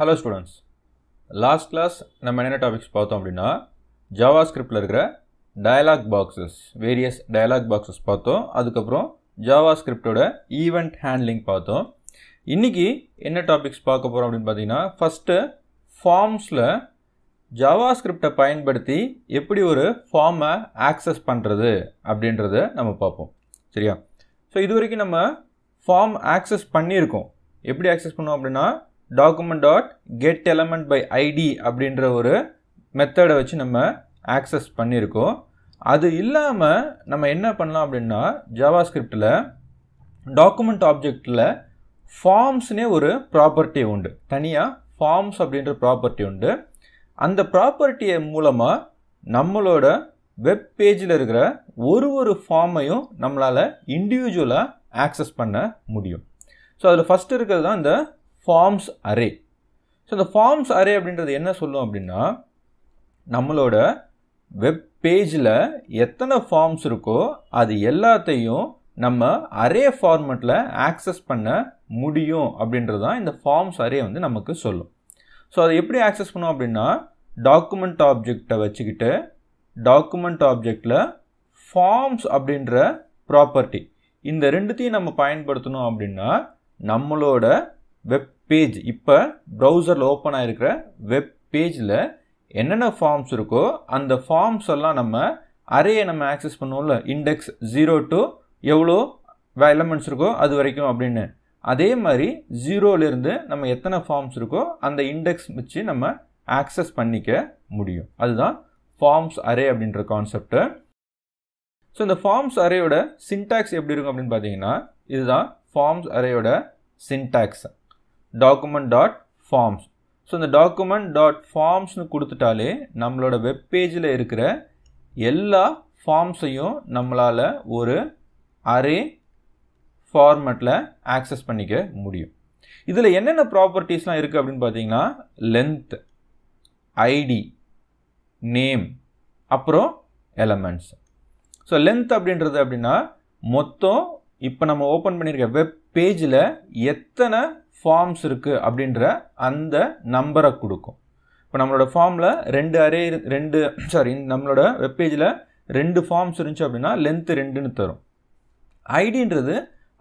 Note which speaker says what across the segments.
Speaker 1: Hello students last class நம்ம என்னென்ன topics பார்த்தோம் அப்படின்னா ஜாவா ஸ்கிரிப்டில் இருக்கிற dialog boxes various dialog boxes பார்த்தோம் அதுக்கப்புறம் ஜாவா ஸ்கிரிப்டோட ஈவெண்ட் ஹேண்ட்லிங் பார்த்தோம் இன்றைக்கி என்ன டாபிக்ஸ் பார்க்க போகிறோம் அப்படின்னு பார்த்தீங்கன்னா ஃபஸ்ட்டு ஃபார்ம்ஸில் ஜாவா ஸ்கிரிப்டை பயன்படுத்தி எப்படி ஒரு ஃபார்மை ஆக்சஸ் பண்ணுறது அப்படின்றத நம்ம பார்ப்போம் சரியா ஸோ இது வரைக்கும் நம்ம ஃபார்ம் ஆக்சஸ் பண்ணியிருக்கோம் எப்படி ஆக்சஸ் பண்ணோம் அப்படின்னா document dot get element by ID அப்படின்ற ஒரு மெத்தடை வச்சு நம்ம ஆக்சஸ் பண்ணியிருக்கோம் அது இல்லாமல் நம்ம என்ன பண்ணலாம் அப்படின்னா ஜாவா ஸ்கிரிப்டில் டாக்குமெண்ட் ஆப்ஜெக்டில் ஃபார்ம்ஸ்னே ஒரு ப்ராப்பர்ட்டி உண்டு தனியாக ஃபார்ம்ஸ் அப்படின்ற ப்ராப்பர்ட்டி உண்டு அந்த ப்ராப்பர்ட்டியை மூலமாக நம்மளோட வெப் பேஜில் இருக்கிற ஒரு ஒரு ஃபார்மையும் நம்மளால் இண்டிவிஜுவலாக ஆக்சஸ் பண்ண முடியும் ஸோ அதில் ஃபஸ்ட்டு இருக்கிறது தான் இந்த ஃபார்ம்ஸ் அரே ஸோ இந்த ஃபார்ம்ஸ் அரே அப்படின்றது என்ன சொல்லும் அப்படின்னா நம்மளோட வெப் பேஜில் எத்தனை ஃபார்ம்ஸ் இருக்கோ அது எல்லாத்தையும் நம்ம அரே ஃபார்மெட்டில் ஆக்சஸ் பண்ண முடியும் அப்படின்றது தான் இந்த ஃபார்ம்ஸ் அரே வந்து நமக்கு சொல்லும் ஸோ அதை எப்படி ஆக்சஸ் பண்ணோம் அப்படின்னா டாக்குமெண்ட் ஆப்ஜெக்டை வச்சுக்கிட்டு டாக்குமெண்ட் ஆப்ஜெக்டில் ஃபார்ம்ஸ் அப்படின்ற ப்ராப்பர்ட்டி இந்த ரெண்டுத்தையும் நம்ம பயன்படுத்தணும் அப்படின்னா நம்மளோட வெப் பேஜ் இப்போ ப்ரௌசரில் ஓப்பன் ஆகிருக்கிற வெப் பேஜில் என்னென்ன ஃபார்ம்ஸ் இருக்கோ அந்த ஃபார்ம்ஸ் எல்லாம் நம்ம அரேயை நம்ம ஆக்சஸ் பண்ணுவோம்ல இண்டெக்ஸ் ஜீரோ டு எவ்வளோ எலமெண்ட்ஸ் இருக்கோ அது வரைக்கும் அப்படின்னு அதே மாதிரி ஜீரோலேருந்து நம்ம எத்தனை ஃபார்ம்ஸ் இருக்கோ அந்த இண்டெக்ஸ் வச்சு நம்ம ஆக்சஸ் பண்ணிக்க முடியும் அதுதான் ஃபார்ம்ஸ் அரே அப்படின்ற கான்செப்ட்டு ஸோ இந்த ஃபார்ம்ஸ் அரேயோட சின்டாக்ஸ் எப்படி இருக்கும் அப்படின்னு பார்த்தீங்கன்னா இதுதான் ஃபார்ம்ஸ் அரேயோட syntax document dot forms so இந்த டாக்குமெண்ட் டாட் ஃபார்ம்ஸ்னு கொடுத்துட்டாலே நம்மளோட வெப்பேஜில் இருக்கிற எல்லா ஃபார்ம்ஸையும் நம்மளால் ஒரு அரே ஃபார்மெட்டில் ஆக்சஸ் பண்ணிக்க முடியும் இதில் என்னென்ன ப்ராப்பர்ட்டிஸ்லாம் இருக்குது அப்படின்னு பார்த்தீங்கன்னா லென்த் ஐடி நேம் அப்புறம் எலமெண்ட்ஸ் ஸோ லென்த் அப்படின்றது அப்படின்னா மொத்தம் இப்போ நம்ம ஓப்பன் பண்ணியிருக்க வெப் பேஜில் எத்தனை ஃபார்ம்ஸ் இருக்குது அப்படின்ற அந்த நம்பரை கொடுக்கும் இப்போ நம்மளோட ஃபார்மில் ரெண்டு அரே ரெண்டு சாரி நம்மளோட வெப்பேஜில் ரெண்டு ஃபார்ம்ஸ் இருந்துச்சு அப்படின்னா லென்த்து ரெண்டுன்னு தரும் ஐடின்றது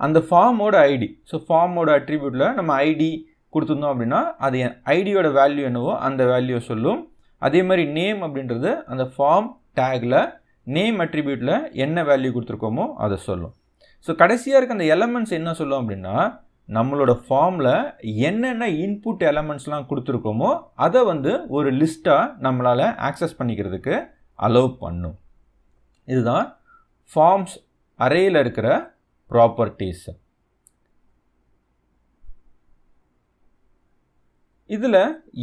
Speaker 1: அந்த ஃபார்மோட ஐடி ஸோ ஃபார்மோட அட்ரிபியூட்டில் நம்ம ஐடி கொடுத்துருந்தோம் அப்படின்னா அது ஐடியோட வேல்யூ என்னவோ அந்த வேல்யூவை சொல்லும் அதே மாதிரி நேம் அப்படின்றது அந்த ஃபார்ம் டேக்கில் நேம் அட்ரிபியூட்டில் என்ன வேல்யூ கொடுத்துருக்கோமோ அதை சொல்லும் ஸோ கடைசியாக இருக்க அந்த எலமெண்ட்ஸ் என்ன சொல்லும் அப்படின்னா நம்மளோட ஃபார்மில் என்னென்ன இன்புட் எலமெண்ட்ஸ்லாம் கொடுத்துருக்கோமோ அதை வந்து ஒரு லிஸ்ட்டாக நம்மளால் ஆக்சஸ் பண்ணிக்கிறதுக்கு அலோவ் பண்ணும் இதுதான் ஃபார்ம்ஸ் அறையில் இருக்கிற ப்ராப்பர்ட்டிஸ் இதில்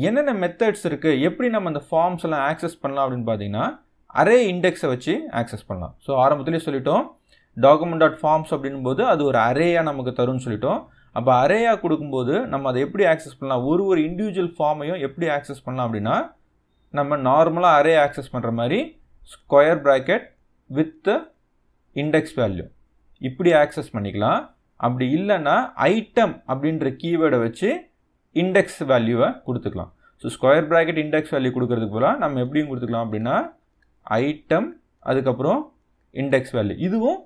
Speaker 1: என்னென்ன மெத்தட்ஸ் இருக்குது எப்படி நம்ம அந்த ஃபார்ம்ஸ் எல்லாம் ஆக்சஸ் பண்ணலாம் அப்படின்னு பார்த்தீங்கன்னா அரே இண்டெக்ஸை வச்சு ஆக்சஸ் பண்ணலாம் ஸோ ஆரம்பத்துலேயே சொல்லிட்டோம் டாக்குமெண்ட் டாட் ஃபார்ம்ஸ் அப்படின் போது அது ஒரு அரேயாக நமக்கு தரும்னு சொல்லிட்டோம் அப்போ அரேயாக கொடுக்கும்போது நம்ம அதை எப்படி ஆக்சஸ் பண்ணலாம் ஒரு ஒரு இண்டிவிஜுவல் ஃபார்மையும் எப்படி ஆக்சஸ் பண்ணலாம் அப்படின்னா நம்ம நார்மலாக அரே ஆக்சஸ் பண்ணுற மாதிரி square bracket with index value இப்படி ஆக்சஸ் பண்ணிக்கலாம் அப்படி இல்லைன்னா ஐட்டம் அப்படின்ற கீவேர்டை வச்சு இண்டெக்ஸ் வேல்யூவை கொடுத்துக்கலாம் so square bracket index value கொடுக்கறதுக்கு போல நம்ம எப்படியும் கொடுத்துக்கலாம் அப்படின்னா ஐட்டம் அதுக்கப்புறம் இண்டெக்ஸ் வேல்யூ இதுவும்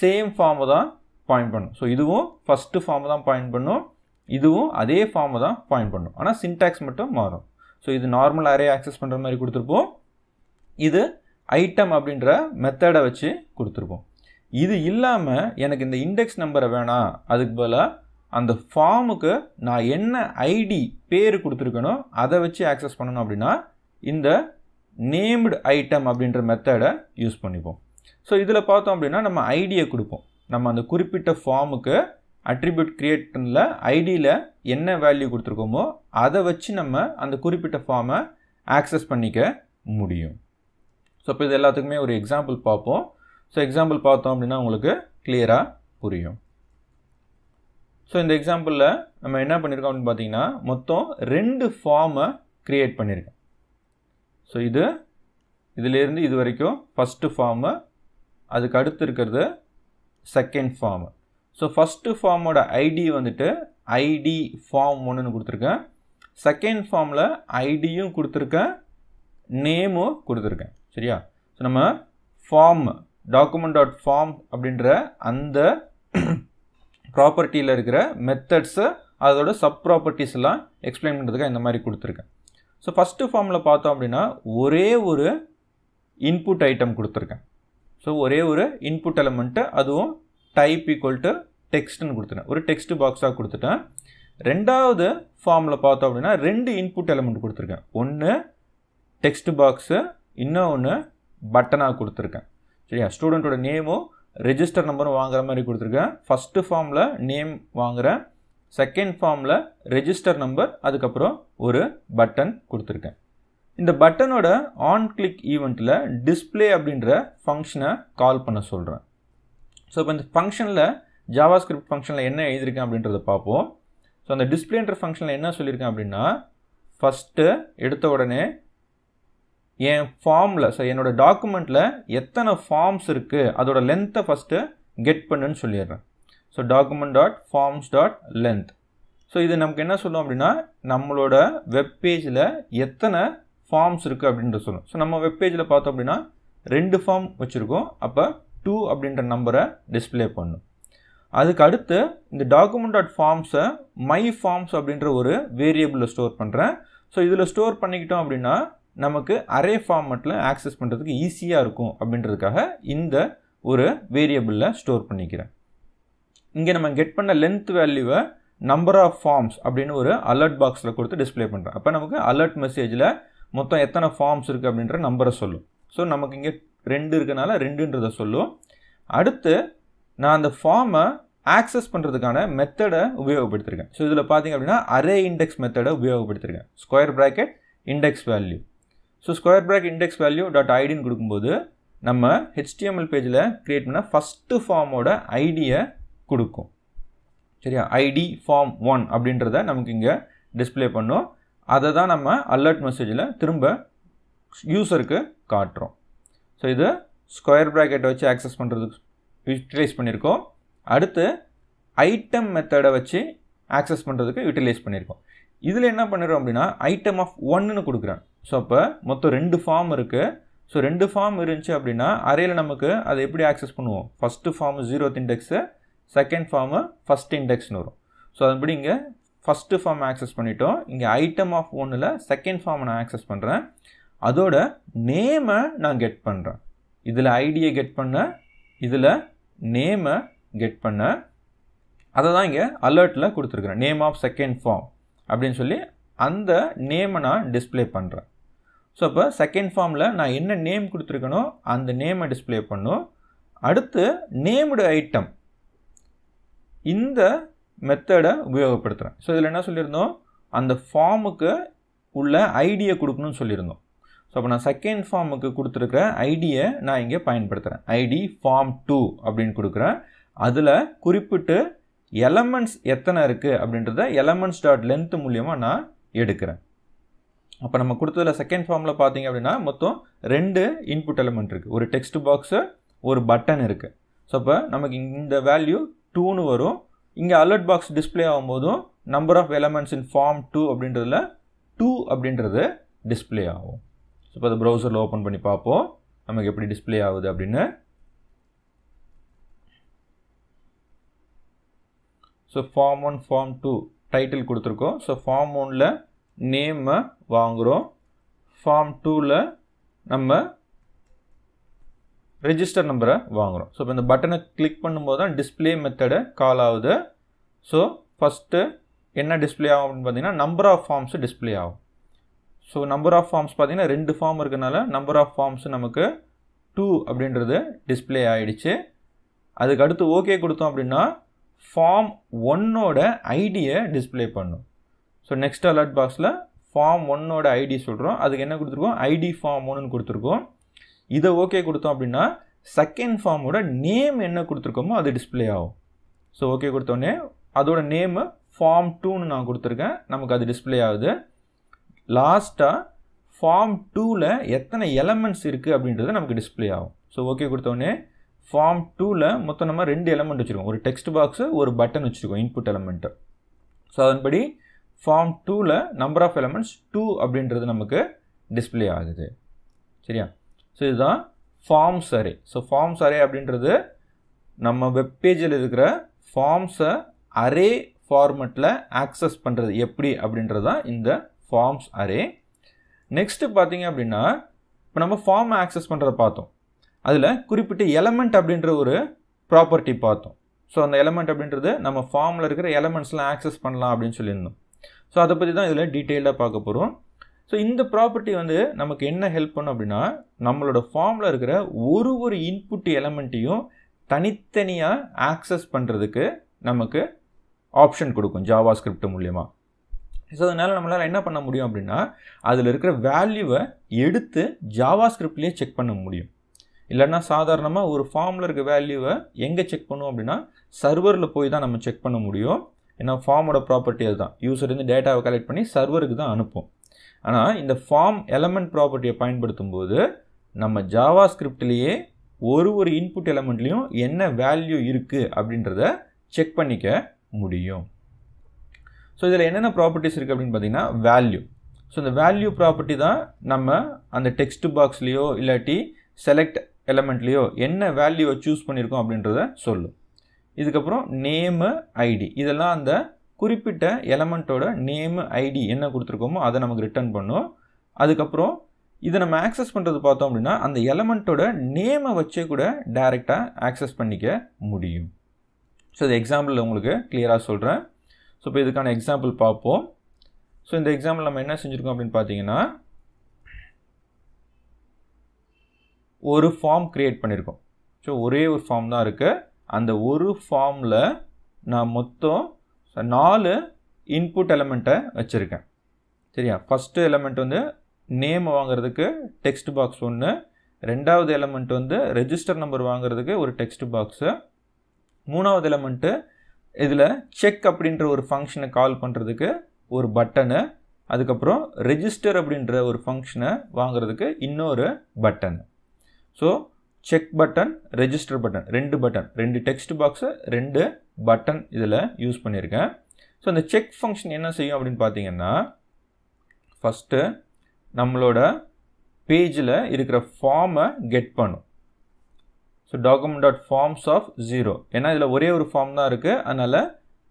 Speaker 1: சேம் ஃபார்மை தான் பாயிண்ட் பண்ணும் ஸோ இதுவும் ஃபஸ்ட்டு ஃபார்மை தான் பாயிண்ட் பண்ணும் இதுவும் அதே ஃபார்மை தான் பாயிண்ட் பண்ணும் ஆனால் சின்டாக்ஸ் மட்டும் மாறும் ஸோ இது நார்மல் அரே ஆக்சஸ் பண்ணுற மாதிரி கொடுத்துருப்போம் இது ஐட்டம் அப்படின்ற மெத்தடை வச்சு கொடுத்துருப்போம் இது இல்லாமல் எனக்கு இந்த இண்டெக்ஸ் நம்பரை வேணாம் அதுக்கு பதிலாக அந்த ஃபார்முக்கு நான் என்ன ஐடி பேர் கொடுத்துருக்கணும் அதை வச்சு ஆக்சஸ் பண்ணணும் அப்படின்னா இந்த நேம்டு ஐட்டம் அப்படின்ற மெத்தடை யூஸ் பண்ணிப்போம் ஸோ இதில் பார்த்தோம் அப்படின்னா நம்ம ஐடியை கொடுப்போம் நம்ம அந்த குறிப்பிட்ட ஃபார்முக்கு அட்ரிபியூட் கிரியேட்டனில் ஐடியில் என்ன வேல்யூ கொடுத்துருக்கோமோ அதை வச்சு நம்ம அந்த குறிப்பிட்ட ஃபார்மை ஆக்சஸ் பண்ணிக்க முடியும் ஸோ இப்போ இது எல்லாத்துக்குமே ஒரு எக்ஸாம்பிள் பார்ப்போம் ஸோ எக்ஸாம்பிள் பார்த்தோம் அப்படின்னா உங்களுக்கு கிளியராக புரியும் ஸோ இந்த எக்ஸாம்பிளில் நம்ம என்ன பண்ணியிருக்கோம் அப்படின்னு பார்த்தீங்கன்னா மொத்தம் ரெண்டு ஃபார்மை க்ரியேட் பண்ணியிருக்கேன் ஸோ இது இதுலேருந்து இது வரைக்கும் ஃபஸ்ட்டு ஃபார்மு அதுக்கு அடுத்து இருக்கிறது செகண்ட் ஃபார்ம் ஸோ ஃபஸ்ட்டு ஃபார்மோட ஐடி வந்துட்டு ஐடி ஃபார்ம் ஒன்றுன்னு கொடுத்துருக்கேன் செகண்ட் ஃபார்மில் ஐடியும் கொடுத்துருக்கேன் நேமும் கொடுத்துருக்கேன் சரியா ஸோ நம்ம ஃபார்ம் டாக்குமெண்ட் டாட் ஃபார்ம் அப்படின்ற அந்த ப்ராப்பர்ட்டியில் இருக்கிற மெத்தட்ஸு அதோட சப் ப்ராப்பர்ட்டிஸ் எல்லாம் எக்ஸ்பிளைன் பண்ணுறதுக்காக இந்த மாதிரி கொடுத்துருக்கேன் ஸோ ஃபஸ்ட்டு ஃபார்மில் பார்த்தோம் அப்படின்னா ஒரே ஒரு இன்புட் ஐட்டம் கொடுத்துருக்கேன் ஸோ ஒரே ஒரு இன்புட் எலமெண்ட்டு அதுவும் டைப் ஈக்குவல் டு டெக்ஸ்ட்னு கொடுத்துட்டேன் ஒரு டெக்ஸ்ட் பாக்ஸாக கொடுத்துட்டேன் ரெண்டாவது ஃபார்மில் பார்த்தோம் அப்படின்னா ரெண்டு இன்புட் எலமெண்ட் கொடுத்துருக்கேன் ஒன்று டெக்ஸ்ட் பாக்ஸு இன்னொன்று பட்டனாக கொடுத்துருக்கேன் சரியா ஸ்டூடெண்ட்டோட நேமும் ரெஜிஸ்டர் நம்பரும் வாங்குற மாதிரி கொடுத்துருக்கேன் ஃபஸ்ட்டு ஃபார்மில் நேம் வாங்குகிறேன் செகண்ட் ஃபார்மில் ரெஜிஸ்டர் நம்பர் அதுக்கப்புறம் ஒரு பட்டன் கொடுத்துருக்கேன் இந்த பட்டனோட ஆன் கிளிக் ஈவெண்ட்டில் டிஸ்பிளே அப்படின்ற ஃபங்க்ஷனை கால் பண்ண சொல்கிறேன் ஸோ இப்போ இந்த ஃபங்க்ஷனில் ஜாவா ஸ்கிரிப்ட் ஃபங்க்ஷனில் என்ன எழுதியிருக்கேன் அப்படின்றத பார்ப்போம் ஸோ அந்த டிஸ்பிளேன்ற ஃபங்க்ஷனில் என்ன சொல்லியிருக்கேன் அப்படின்னா ஃபஸ்ட்டு எடுத்த உடனே என் ஃபார்மில் ஸோ என்னோடய டாக்குமெண்ட்டில் எத்தனை ஃபார்ம்ஸ் இருக்குது அதோடய லென்த்தை ஃபஸ்ட்டு கெட் பண்ணுன்னு சொல்லிடுறேன் so document dot forms dot length so இது நமக்கு என்ன சொல்லும் அப்படின்னா நம்மளோட வெப்பேஜில் எத்தனை ஃபார்ம்ஸ் இருக்குது அப்படின்ற சொல்லும் ஸோ நம்ம வெப்பேஜில் பார்த்தோம் அப்படின்னா ரெண்டு ஃபார்ம் வச்சுருக்கோம் அப்போ டூ அப்படின்ற நம்பரை டிஸ்பிளே பண்ணும் அதுக்கு அடுத்து இந்த டாக்குமெண்ட் டாட் ஃபார்ம்ஸை மை ஃபார்ம்ஸ் அப்படின்ற ஒரு வேரியபிளில் ஸ்டோர் பண்ணுறேன் ஸோ இதில் ஸ்டோர் பண்ணிக்கிட்டோம் அப்படின்னா நமக்கு அரே ஃபார்ம் ஃபார்மட்டில் ஆக்சஸ் பண்ணுறதுக்கு ஈஸியாக இருக்கும் அப்படின்றதுக்காக இந்த ஒரு வேரியபிளில் ஸ்டோர் பண்ணிக்கிறேன் இங்கே நம்ம கெட் பண்ண லென்த் வேல்யூவை நம்பர் ஆஃப் ஃபார்ம்ஸ் அப்படின்னு ஒரு அலர்ட் பாக்ஸில் கொடுத்து டிஸ்பிளே பண்ணுறேன் அப்போ நமக்கு அலர்ட் மெசேஜில் மொத்தம் எத்தனை ஃபார்ம்ஸ் இருக்குது அப்படின்ற நம்பரை சொல்லும் ஸோ நமக்கு இங்கே ரெண்டு இருக்கனால ரெண்டுன்றதை சொல்லும் அடுத்து நான் அந்த ஃபார்மை ஆக்சஸ் பண்ணுறதுக்கான மெத்தடை உபயோகப்படுத்திருக்கேன் ஸோ இதில் பார்த்தீங்க அப்படின்னா அரே இண்டெக்ஸ் மெத்தடை உபயோகப்படுத்திருக்கேன் square bracket index value so square bracket index value dot ஐடின்னு கொடுக்கும்போது நம்ம ஹெச்டிஎம்எல் பேஜில் க்ரியேட் பண்ண ஃபஸ்ட்டு ஃபார்மோட ஐடியை கொடுக்கும் சரியா ஐடி ஃபார்ம் ஒன் அப்படின்றத நமக்கு இங்கே டிஸ்பிளே பண்ணும் அதை தான் நம்ம அலர்ட் மெசேஜில் திரும்ப யூஸருக்கு காட்டுறோம் ஸோ இது ஸ்கொயர் ப்ராக்கெட்டை வச்சு ஆக்சஸ் பண்ணுறதுக்கு யூட்டிலைஸ் பண்ணியிருக்கோம் அடுத்து ஐட்டம் மெத்தடை வச்சு ஆக்சஸ் பண்ணுறதுக்கு யூட்டிலைஸ் பண்ணியிருக்கோம் இதில் என்ன பண்ணுறோம் அப்படின்னா ஐட்டம் ஆஃப் ஒன்றுன்னு கொடுக்குறேன் ஸோ அப்போ மொத்தம் ரெண்டு ஃபார்ம் இருக்குது ஸோ ரெண்டு ஃபார்ம் இருந்துச்சு அப்படின்னா அரையில் நமக்கு அதை எப்படி ஆக்சஸ் பண்ணுவோம் first form zeroth index second form first இண்டெக்ஸ்னு வரும் ஸோ அதுபடி இங்கே ஃபஸ்ட்டு ஃபார்ம் ஆக்சஸ் பண்ணிட்டோம் இங்கே ஐட்டம் ஆஃப் ஒன்றில் செகண்ட் ஃபார்மை நான் ஆக்சஸ் பண்ணுறேன் அதோட நேமை நான் கெட் பண்ணுறேன் இதில் ஐடியை கெட் பண்ண இதில் நேமை கெட் பண்ணேன் அதை தான் இங்கே அலர்ட்டில் கொடுத்துருக்குறேன் நேம் ஆஃப் செகண்ட் ஃபார்ம் அப்படின்னு சொல்லி அந்த நேமை நான் டிஸ்பிளே பண்ணுறேன் ஸோ அப்போ செகண்ட் ஃபார்மில் நான் என்ன நேம் கொடுத்துருக்கனோ அந்த நேமை டிஸ்பிளே பண்ணும் அடுத்து நேமுடு ஐட்டம் இந்த மெத்தடை உபயோகப்படுத்துகிறேன் ஸோ இதில் என்ன சொல்லியிருந்தோம் அந்த ஃபார்முக்கு உள்ள ஐடியை கொடுக்கணும்னு சொல்லியிருந்தோம் ஸோ அப்போ நான் செகண்ட் ஃபார்முக்கு கொடுத்துருக்குற ஐடியை நான் இங்கே பயன்படுத்துகிறேன் ஐடி ஃபார்ம் டூ அப்படின்னு கொடுக்குறேன் அதில் குறிப்பிட்டு எலமெண்ட்ஸ் எத்தனை இருக்குது அப்படின்றத எலமெண்ட்ஸ் டாட் லென்த் மூலியமாக நான் எடுக்கிறேன் அப்போ நம்ம கொடுத்ததில் செகண்ட் ஃபார்மில் பார்த்தீங்க அப்படின்னா மொத்தம் ரெண்டு இன்புட் எலமெண்ட் இருக்குது ஒரு டெக்ஸ்ட் பாக்ஸு ஒரு பட்டன் இருக்குது ஸோ அப்போ நமக்கு இந்த வேல்யூ டூன்னு வரும் இங்கே அலர்ட் பாக்ஸ் டிஸ்பிளே ஆகும்போதும் number of elements in form two அப்படின்றதுல டூ அப்படின்றது டிஸ்பிளே ஆகும் ஸோ இப்போ அதை ப்ரௌசரில் ஓப்பன் பண்ணி பார்ப்போம் நமக்கு எப்படி டிஸ்பிளே ஆகுது அப்படின்னு so form one form two title கொடுத்துருக்கோம் ஸோ ஃபார்ம் ஒனில் நேம் வாங்குகிறோம் ஃபார்ம் டூவில் நம்ம ரெஜிஸ்டர் நம்பரை வாங்குகிறோம் ஸோ இப்போ இந்த பட்டனை கிளிக் பண்ணும்போது தான் டிஸ்பிளே மெத்தடை கால் ஆகுது ஸோ ஃபஸ்ட்டு என்ன டிஸ்பிளே ஆகும் அப்படின்னு பார்த்தீங்கன்னா நம்பர் ஆஃப் ஃபார்ம்ஸ் டிஸ்பிளே ஆகும் ஸோ நம்பர் ஆஃப் ஃபார்ம்ஸ் பார்த்தீங்கன்னா ரெண்டு ஃபார்ம் இருக்கனால நம்பர் ஆஃப் ஃபார்ம்ஸ் நமக்கு டூ அப்படின்றது டிஸ்பிளே ஆகிடுச்சு அதுக்கு அடுத்து ஓகே கொடுத்தோம் அப்படின்னா ஃபார்ம் ஒன்னோட ஐடியை டிஸ்பிளே பண்ணும் ஸோ நெக்ஸ்ட் அலர்ட் பாக்ஸில் ஃபார்ம் ஒன்னோட ஐடி சொல்கிறோம் அதுக்கு என்ன கொடுத்துருக்கோம் ஐடி ஃபார்ம் ஒன்றுன்னு கொடுத்துருக்கோம் இதை ஓகே கொடுத்தோம் அப்படின்னா செகண்ட் ஃபார்மோட நேம் என்ன கொடுத்துருக்கோமோ அது டிஸ்பிளே ஆகும் ஸோ ஓகே கொடுத்தோடனே அதோட நேமு ஃபார்ம் டூன்னு நான் கொடுத்துருக்கேன் நமக்கு அது டிஸ்பிளே ஆகுது லாஸ்ட்டாக ஃபார்ம் டூவில் எத்தனை எலமெண்ட்ஸ் இருக்குது அப்படின்றது நமக்கு டிஸ்பிளே ஆகும் ஸோ ஓகே கொடுத்தோடனே ஃபார்ம் டூவில் மொத்தம் நம்ம ரெண்டு எலமெண்ட் வச்சுருக்கோம் ஒரு டெக்ஸ்ட் பாக்ஸு ஒரு பட்டன் வச்சுருக்கோம் இன்புட் எலமெண்ட்டு ஸோ அதன்படி ஃபார்ம் டூவில் நம்பர் ஆஃப் எலமெண்ட்ஸ் டூ அப்படின்றது நமக்கு டிஸ்பிளே ஆகுது சரியா ஸோ இதுதான் forms array so forms array அப்படின்றது நம்ம வெப்பேஜில் இருக்கிற ஃபார்ம்ஸை அரே ஃபார்மெட்டில் ஆக்சஸ் பண்ணுறது எப்படி அப்படின்றது தான் இந்த ஃபார்ம்ஸ் அரே நெக்ஸ்ட்டு பார்த்தீங்க அப்படின்னா இப்போ நம்ம ஃபார்ம் ஆக்சஸ் பண்ணுறத பார்த்தோம் அதில் குறிப்பிட்ட எலமெண்ட் அப்படின்ற ஒரு ப்ராப்பர்ட்டி பார்த்தோம் ஸோ அந்த எலமெண்ட் அப்படின்றது நம்ம ஃபார்மில் இருக்கிற எலமெண்ட்ஸ்லாம் ஆக்சஸ் பண்ணலாம் அப்படின்னு சொல்லியிருந்தோம் ஸோ அதை பற்றி தான் இதில் டீட்டெயிலாக பார்க்க போகிறோம் ஸோ இந்த ப்ராப்பர்ட்டி வந்து நமக்கு என்ன ஹெல்ப் பண்ணும் அப்படின்னா நம்மளோட ஃபார்மில் இருக்கிற ஒரு ஒரு இன்புட் எலமெண்ட்டையும் தனித்தனியாக ஆக்சஸ் பண்ணுறதுக்கு நமக்கு ஆப்ஷன் கொடுக்கும் ஜாவா ஸ்கிரிப்ட் மூலயமா ஸோ அதனால் நம்மளால் என்ன பண்ண முடியும் அப்படின்னா அதில் இருக்கிற வேல்யூவை எடுத்து ஜாவா ஸ்கிரிப்ட்லேயே செக் பண்ண முடியும் இல்லைன்னா சாதாரணமாக ஒரு ஃபார்மில் இருக்க வேல்யூவை எங்கே செக் பண்ணுவோம் அப்படின்னா சர்வரில் போய் தான் நம்ம செக் பண்ண முடியும் ஏன்னா ஃபார்மோட ப்ராப்பர்ட்டி அதுதான் யூசர் டேட்டாவை கலெக்ட் பண்ணி சர்வருக்கு தான் அனுப்போம் ஆனால் இந்த ஃபார்ம் எலமெண்ட் ப்ராப்பர்ட்டியை பயன்படுத்தும் போது நம்ம ஜாவா ஸ்கிரிப்ட்லேயே ஒரு ஒரு இன்புட் எலமெண்ட்லேயும் என்ன வேல்யூ இருக்குது அப்படின்றத செக் பண்ணிக்க முடியும் ஸோ இதில் என்னென்ன ப்ராப்பர்ட்டிஸ் இருக்குது அப்படின்னு பார்த்தீங்கன்னா வேல்யூ ஸோ இந்த வேல்யூ ப்ராப்பர்ட்டி தான் நம்ம அந்த டெக்ஸ்ட் பாக்ஸ்லேயோ இல்லாட்டி செலக்ட் எலமெண்ட்லேயோ என்ன வேல்யூவை சூஸ் பண்ணியிருக்கோம் அப்படின்றத சொல்லும் இதுக்கப்புறம் நேமு ஐடி இதெல்லாம் அந்த குறிப்பிட்ட எலமெண்ட்டோட நேமு ஐடி என்ன கொடுத்துருக்கோமோ அதை நமக்கு ரிட்டர்ன் பண்ணும் அதுக்கப்புறம் இதை நம்ம ஆக்சஸ் பண்ணுறது பார்த்தோம் அப்படின்னா அந்த எலமெண்ட்டோட நேமை வச்சே கூட டைரெக்டாக ஆக்சஸ் பண்ணிக்க முடியும் ஸோ இது எக்ஸாம்பிள் உங்களுக்கு கிளியராக சொல்கிறேன் ஸோ இப்போ இதுக்கான எக்ஸாம்பிள் பார்ப்போம் ஸோ இந்த எக்ஸாம்பிள் நம்ம என்ன செஞ்சுருக்கோம் அப்படின்னு பார்த்தீங்கன்னா ஒரு ஃபார்ம் க்ரியேட் பண்ணியிருக்கோம் ஸோ ஒரே ஒரு ஃபார்ம் தான் இருக்குது அந்த ஒரு ஃபார்மில் நான் மொத்தம் ஸோ நாலு இன்புட் எலமெண்ட்டை வச்சுருக்கேன் சரியா ஃபஸ்ட்டு எலமெண்ட் வந்து நேம் வாங்குறதுக்கு டெக்ஸ்ட் பாக்ஸ் ஒன்று ரெண்டாவது எலமெண்ட் வந்து ரெஜிஸ்டர் நம்பர் வாங்குறதுக்கு ஒரு டெக்ஸ்ட் பாக்ஸு மூணாவது எலமெண்ட்டு இதில் செக் அப்படின்ற ஒரு ஃபங்க்ஷனை கால் பண்ணுறதுக்கு ஒரு பட்டனு அதுக்கப்புறம் ரெஜிஸ்டர் அப்படின்ற ஒரு ஃபங்க்ஷனை வாங்குறதுக்கு இன்னொரு button so check button register button ரெண்டு பட்டன் ரெண்டு டெக்ஸ்ட் பாக்ஸு ரெண்டு பட்டன் இதில் யூஸ் பண்ணியிருக்கேன் ஸோ அந்த செக் ஃபங்க்ஷன் என்ன செய்யும் அப்படின்னு பார்த்தீங்கன்னா ஃபஸ்ட்டு நம்மளோட பேஜில் இருக்கிற ஃபார்மை கெட் பண்ணும் so document dot forms of zero ஏன்னா இதில் ஒரே ஒரு ஃபார்ம் தான் இருக்குது அதனால்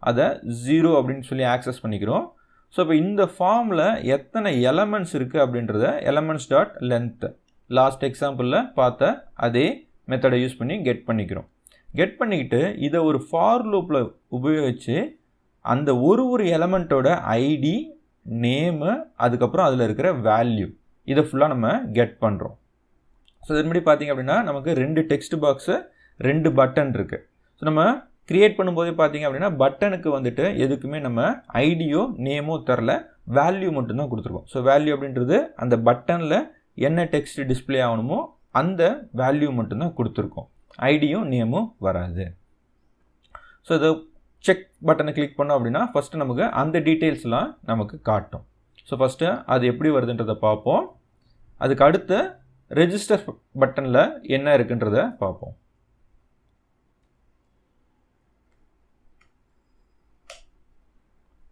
Speaker 1: அதை ஜீரோ அப்படின்னு சொல்லி ஆக்சஸ் பண்ணிக்கிறோம் ஸோ இப்போ இந்த ஃபார்மில் எத்தனை எலமெண்ட்ஸ் இருக்குது அப்படின்றத எலமெண்ட்ஸ் டாட் லென்த்து லாஸ்ட் எக்ஸாம்பிளில் பார்த்த அதே மெத்தடை யூஸ் பண்ணி கெட் பண்ணிக்கிறோம் கெட் பண்ணிக்கிட்டு இதை ஒரு ஃபார் லூப்பில் உபயோகித்து அந்த ஒரு ஒரு எலமெண்ட்டோட ஐடி நேமு அதுக்கப்புறம் அதில் இருக்கிற வேல்யூ இதை ஃபுல்லாக நம்ம கெட் பண்ணுறோம் ஸோ இதன்படி பார்த்திங்க அப்படின்னா நமக்கு ரெண்டு டெக்ஸ்ட் பாக்ஸு ரெண்டு பட்டன் இருக்குது ஸோ நம்ம க்ரியேட் பண்ணும்போதே பார்த்திங்க அப்படின்னா பட்டனுக்கு வந்துட்டு எதுக்குமே நம்ம ஐடியோ நேமோ தரல வேல்யூ மட்டும்தான் கொடுத்துருக்கோம் ஸோ வேல்யூ அப்படின்றது அந்த பட்டனில் என்ன டெக்ஸ்ட் டிஸ்பிளே ஆகணுமோ அந்த வேல்யூ மட்டும்தான் கொடுத்துருக்கோம் ஐடியும் நேமும் வராது ஸோ இதை செக் பட்டனை கிளிக் பண்ணோம் அப்படின்னா ஃபஸ்ட்டு நமக்கு அந்த டீட்டெயில்ஸ்லாம் நமக்கு காட்டும் ஸோ ஃபஸ்ட்டு அது எப்படி வருதுன்றதை பார்ப்போம் அதுக்கு அடுத்து ரெஜிஸ்டர் பட்டனில் என்ன இருக்குன்றத பார்ப்போம்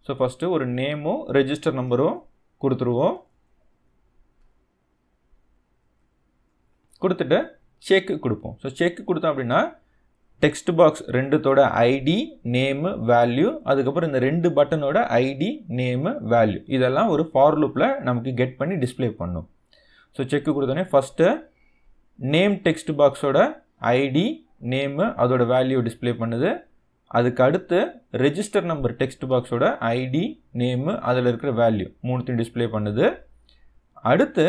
Speaker 1: ஸோ ஃபஸ்ட்டு ஒரு நேமும் ரெஜிஸ்டர் நம்பரும் கொடுத்துருவோம் கொடுத்துட்டு செக்கு கொடுப்போம் ஸோ செக்கு கொடுத்தோம் அப்படின்னா டெக்ஸ்ட் பாக்ஸ் ரெண்டுத்தோட ஐடி நேமு வேல்யூ அதுக்கப்புறம் இந்த ரெண்டு பட்டனோட ஐடி நேமு வேல்யூ இதெல்லாம் ஒரு ஃபார் லூப்பில் நமக்கு கெட் பண்ணி டிஸ்பிளே பண்ணும் ஸோ செக்கு கொடுத்தோடனே ஃபஸ்ட்டு நேம் டெக்ஸ்ட் பாக்ஸோட ஐடி நேமு அதோட வேல்யூ டிஸ்பிளே பண்ணுது அதுக்கு அடுத்து ரெஜிஸ்டர் நம்பர் டெக்ஸ்ட் பாக்ஸோட ஐடி நேமு அதில் இருக்கிற வேல்யூ மூணுத்தையும் டிஸ்பிளே பண்ணுது அடுத்து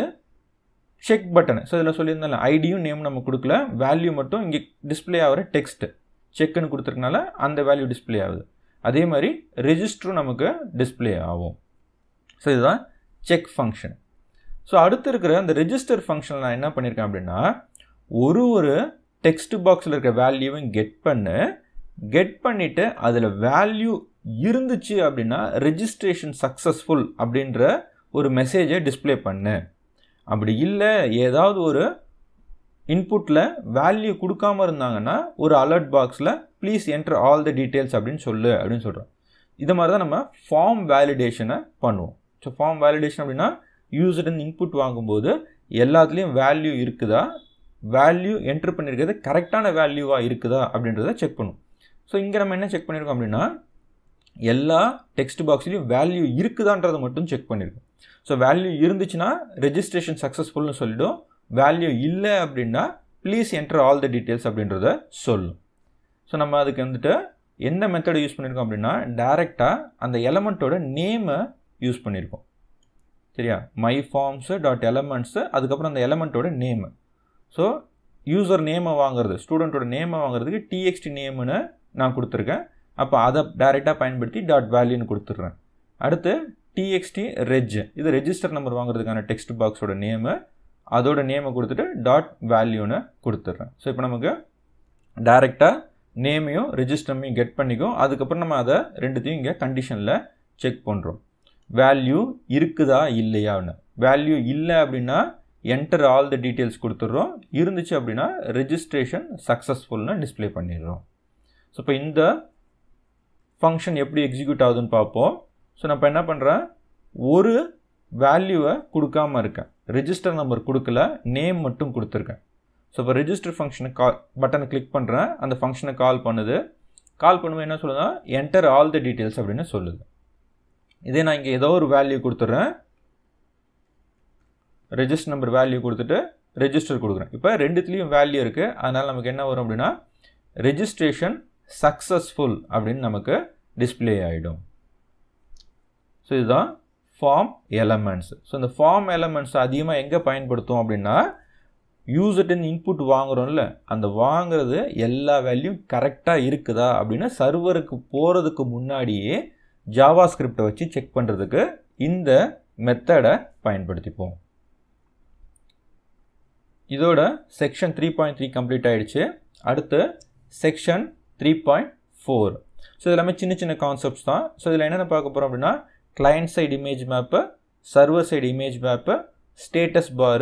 Speaker 1: செக் பட்டன் ஸோ இதில் சொல்லியிருந்தால ஐடியும் நேம் நம்ம கொடுக்கல வேல்யூ மட்டும் இங்கே டிஸ்பிளே ஆகிற டெக்ஸ்ட்டு செக்குன்னு கொடுத்துருக்கனால அந்த வேல்யூ டிஸ்பிளே ஆகுது அதே மாதிரி ரெஜிஸ்டரும் நமக்கு டிஸ்பிளே ஆகும் ஸோ இதுதான் செக் ஃபங்க்ஷன் ஸோ அடுத்து இருக்கிற அந்த ரெஜிஸ்டர் ஃபங்க்ஷனில் நான் என்ன பண்ணியிருக்கேன் அப்படின்னா ஒரு ஒரு டெக்ஸ்ட் பாக்ஸில் இருக்கிற வேல்யூவும் கெட் பண்ணு கெட் பண்ணிவிட்டு அதில் வேல்யூ இருந்துச்சு அப்படின்னா ரெஜிஸ்ட்ரேஷன் சக்ஸஸ்ஃபுல் அப்படின்ற ஒரு மெசேஜை டிஸ்பிளே பண்ணு அப்படி இல்லை ஏதாவது ஒரு இன்புட்டில் வேல்யூ கொடுக்காமல் இருந்தாங்கன்னா ஒரு அலர்ட் பாக்ஸில் please enter all the details அப்படின்னு சொல்லு அப்படின்னு சொல்கிறோம் இது மாதிரி தான் நம்ம ஃபார்ம் வேலிடேஷனை பண்ணுவோம் ஸோ ஃபார்ம் வேலிடேஷன் அப்படின்னா யூசர்டன் இன்புட் வாங்கும்போது எல்லாத்துலேயும் வேல்யூ இருக்குதா வேல்யூ என்ட்ரு பண்ணியிருக்கிறது கரெக்டான வேல்யூவாக இருக்குதா அப்படின்றத செக் பண்ணும் ஸோ இங்கே நம்ம என்ன செக் பண்ணியிருக்கோம் அப்படின்னா எல்லா டெக்ஸ்ட் பாக்ஸ்லேயும் வேல்யூ இருக்குதான்றதை மட்டும் செக் பண்ணியிருக்கோம் ஸோ வேல்யூ இருந்துச்சுன்னா ரெஜிஸ்ட்ரேஷன் சக்ஸஸ்ஃபுல்னு சொல்லிடும் வேல்யூ இல்லை அப்படின்னா please enter all the details அப்படின்றத சொல்லும் ஸோ நம்ம அதுக்கு வந்துட்டு எந்த மெத்தடை யூஸ் பண்ணியிருக்கோம் அப்படின்னா டேரெக்டாக அந்த எலமெண்ட்டோட நேமை யூஸ் பண்ணியிருக்கோம் சரியா மை ஃபார்ம்ஸு டாட் எலமெண்ட்ஸு அதுக்கப்புறம் அந்த எலமெண்ட்டோட நேமு ஸோ யூசர் நேமை வாங்குறது ஸ்டூடெண்ட்டோட நேமை வாங்குறதுக்கு டிஎக்ஸ்டி நேமுன்னு நான் கொடுத்துருக்கேன் அப்போ அதை டேரெக்டாக பயன்படுத்தி டாட் வேல்யூன்னு கொடுத்துட்றேன் அடுத்து டிஎக்ஸ்டி reg இது number நம்பர் வாங்குறதுக்கான box பாக்ஸோட name அதோட நேமை கொடுத்துட்டு டாட் வேல்யூன்னு கொடுத்துட்றேன் ஸோ இப்போ நமக்கு யும் நேமையும் ரெஜிஸ்டரையும் கெட் பண்ணிக்கும் அதுக்கப்புறம் நம்ம அதை ரெண்டுத்தையும் இங்கே கண்டிஷனில் செக் பண்ணுறோம் வேல்யூ இருக்குதா இல்லையான்னு வேல்யூ இல்லை அப்படின்னா என்டர் ஆல் த டீட்டெயில்ஸ் கொடுத்துட்றோம் இருந்துச்சு அப்படின்னா ரெஜிஸ்ட்ரேஷன் சக்ஸஸ்ஃபுல்னு டிஸ்பிளே பண்ணிடுறோம் ஸோ இப்போ இந்த ஃபங்க்ஷன் எப்படி எக்ஸிக்யூட் ஆகுதுன்னு பார்ப்போம் ஸோ நான் இப்போ என்ன பண்ணுறேன் ஒரு வேல்யூவை கொடுக்காமல் இருக்கேன் ரிஜிஸ்டர் நம்பர் கொடுக்கல நேம் மட்டும் கொடுத்துருக்கேன் ஸோ இப்போ ரிஜிஸ்டர் ஃபங்க்ஷனை கால் பட்டனை கிளிக் பண்ணுறேன் அந்த ஃபங்க்ஷனை கால் பண்ணுது கால் பண்ணும்போது என்ன சொல்லுதுன்னா என்டர் ஆல் த டீட்டெயில்ஸ் அப்படின்னு சொல்லுது இதே நான் இங்கே ஏதோ ஒரு வேல்யூ கொடுத்துட்றேன் ரெஜிஸ்டர் நம்பர் வேல்யூ கொடுத்துட்டு ரெஜிஸ்டர் கொடுக்குறேன் இப்போ ரெண்டுத்துலேயும் வேல்யூ இருக்குது அதனால் நமக்கு என்ன வரும் அப்படின்னா ரெஜிஸ்ட்ரேஷன் சக்ஸஸ்ஃபுல் அப்படின்னு நமக்கு டிஸ்பிளே ஆகிடும் ஸோ இதுதான் ஃபார்ம் எலமெண்ட்ஸ் ஸோ இந்த ஃபார்ம் எலமெண்ட்ஸ் அதிகமாக எங்கே பயன்படுத்தும் அப்படின்னா யூசர்கிட்ட இன்புட் வாங்குகிறோம்ல அந்த வாங்குறது எல்லா வேல்யூம் கரெக்டாக இருக்குதா அப்படின்னா சர்வருக்கு போகிறதுக்கு முன்னாடியே ஜாவா ஸ்கிரிப்டை வச்சு செக் பண்ணுறதுக்கு இந்த மெத்தடை பயன்படுத்திப்போம் இதோட section three point three complete ஆகிடுச்சு அடுத்து section three point four so இது எல்லாமே சின்ன சின்ன கான்செப்ட்ஸ் தான் ஸோ இதில் என்னென்ன பார்க்க போகிறோம் அப்படின்னா client side image map, server side image map, status bar,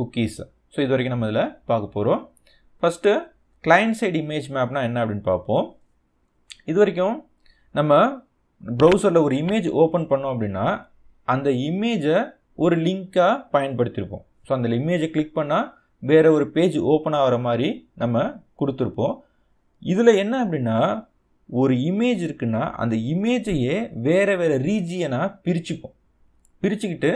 Speaker 1: cookies. So இது வரைக்கும் நம்ம இதில் பார்க்க போகிறோம் ஃபஸ்ட்டு கிளையண்ட் சைடு இமேஜ் மேப்னா என்ன அப்படின்னு பார்ப்போம் இது வரைக்கும் நம்ம ப்ரௌசரில் ஒரு இமேஜ் ஓப்பன் பண்ணோம் அப்படின்னா அந்த இமேஜை ஒரு லிங்க்காக பயன்படுத்தியிருப்போம் ஸோ அந்த இமேஜை கிளிக் பண்ணால் வேறு ஒரு பேஜ் ஓப்பன் ஆகிற மாதிரி நம்ம கொடுத்துருப்போம் இதில் என்ன அப்படின்னா ஒரு இமேஜ் இருக்குன்னா அந்த இமேஜையே வேறு வேறு ரீஜியனாக பிரிச்சுப்போம் பிரிச்சுக்கிட்டு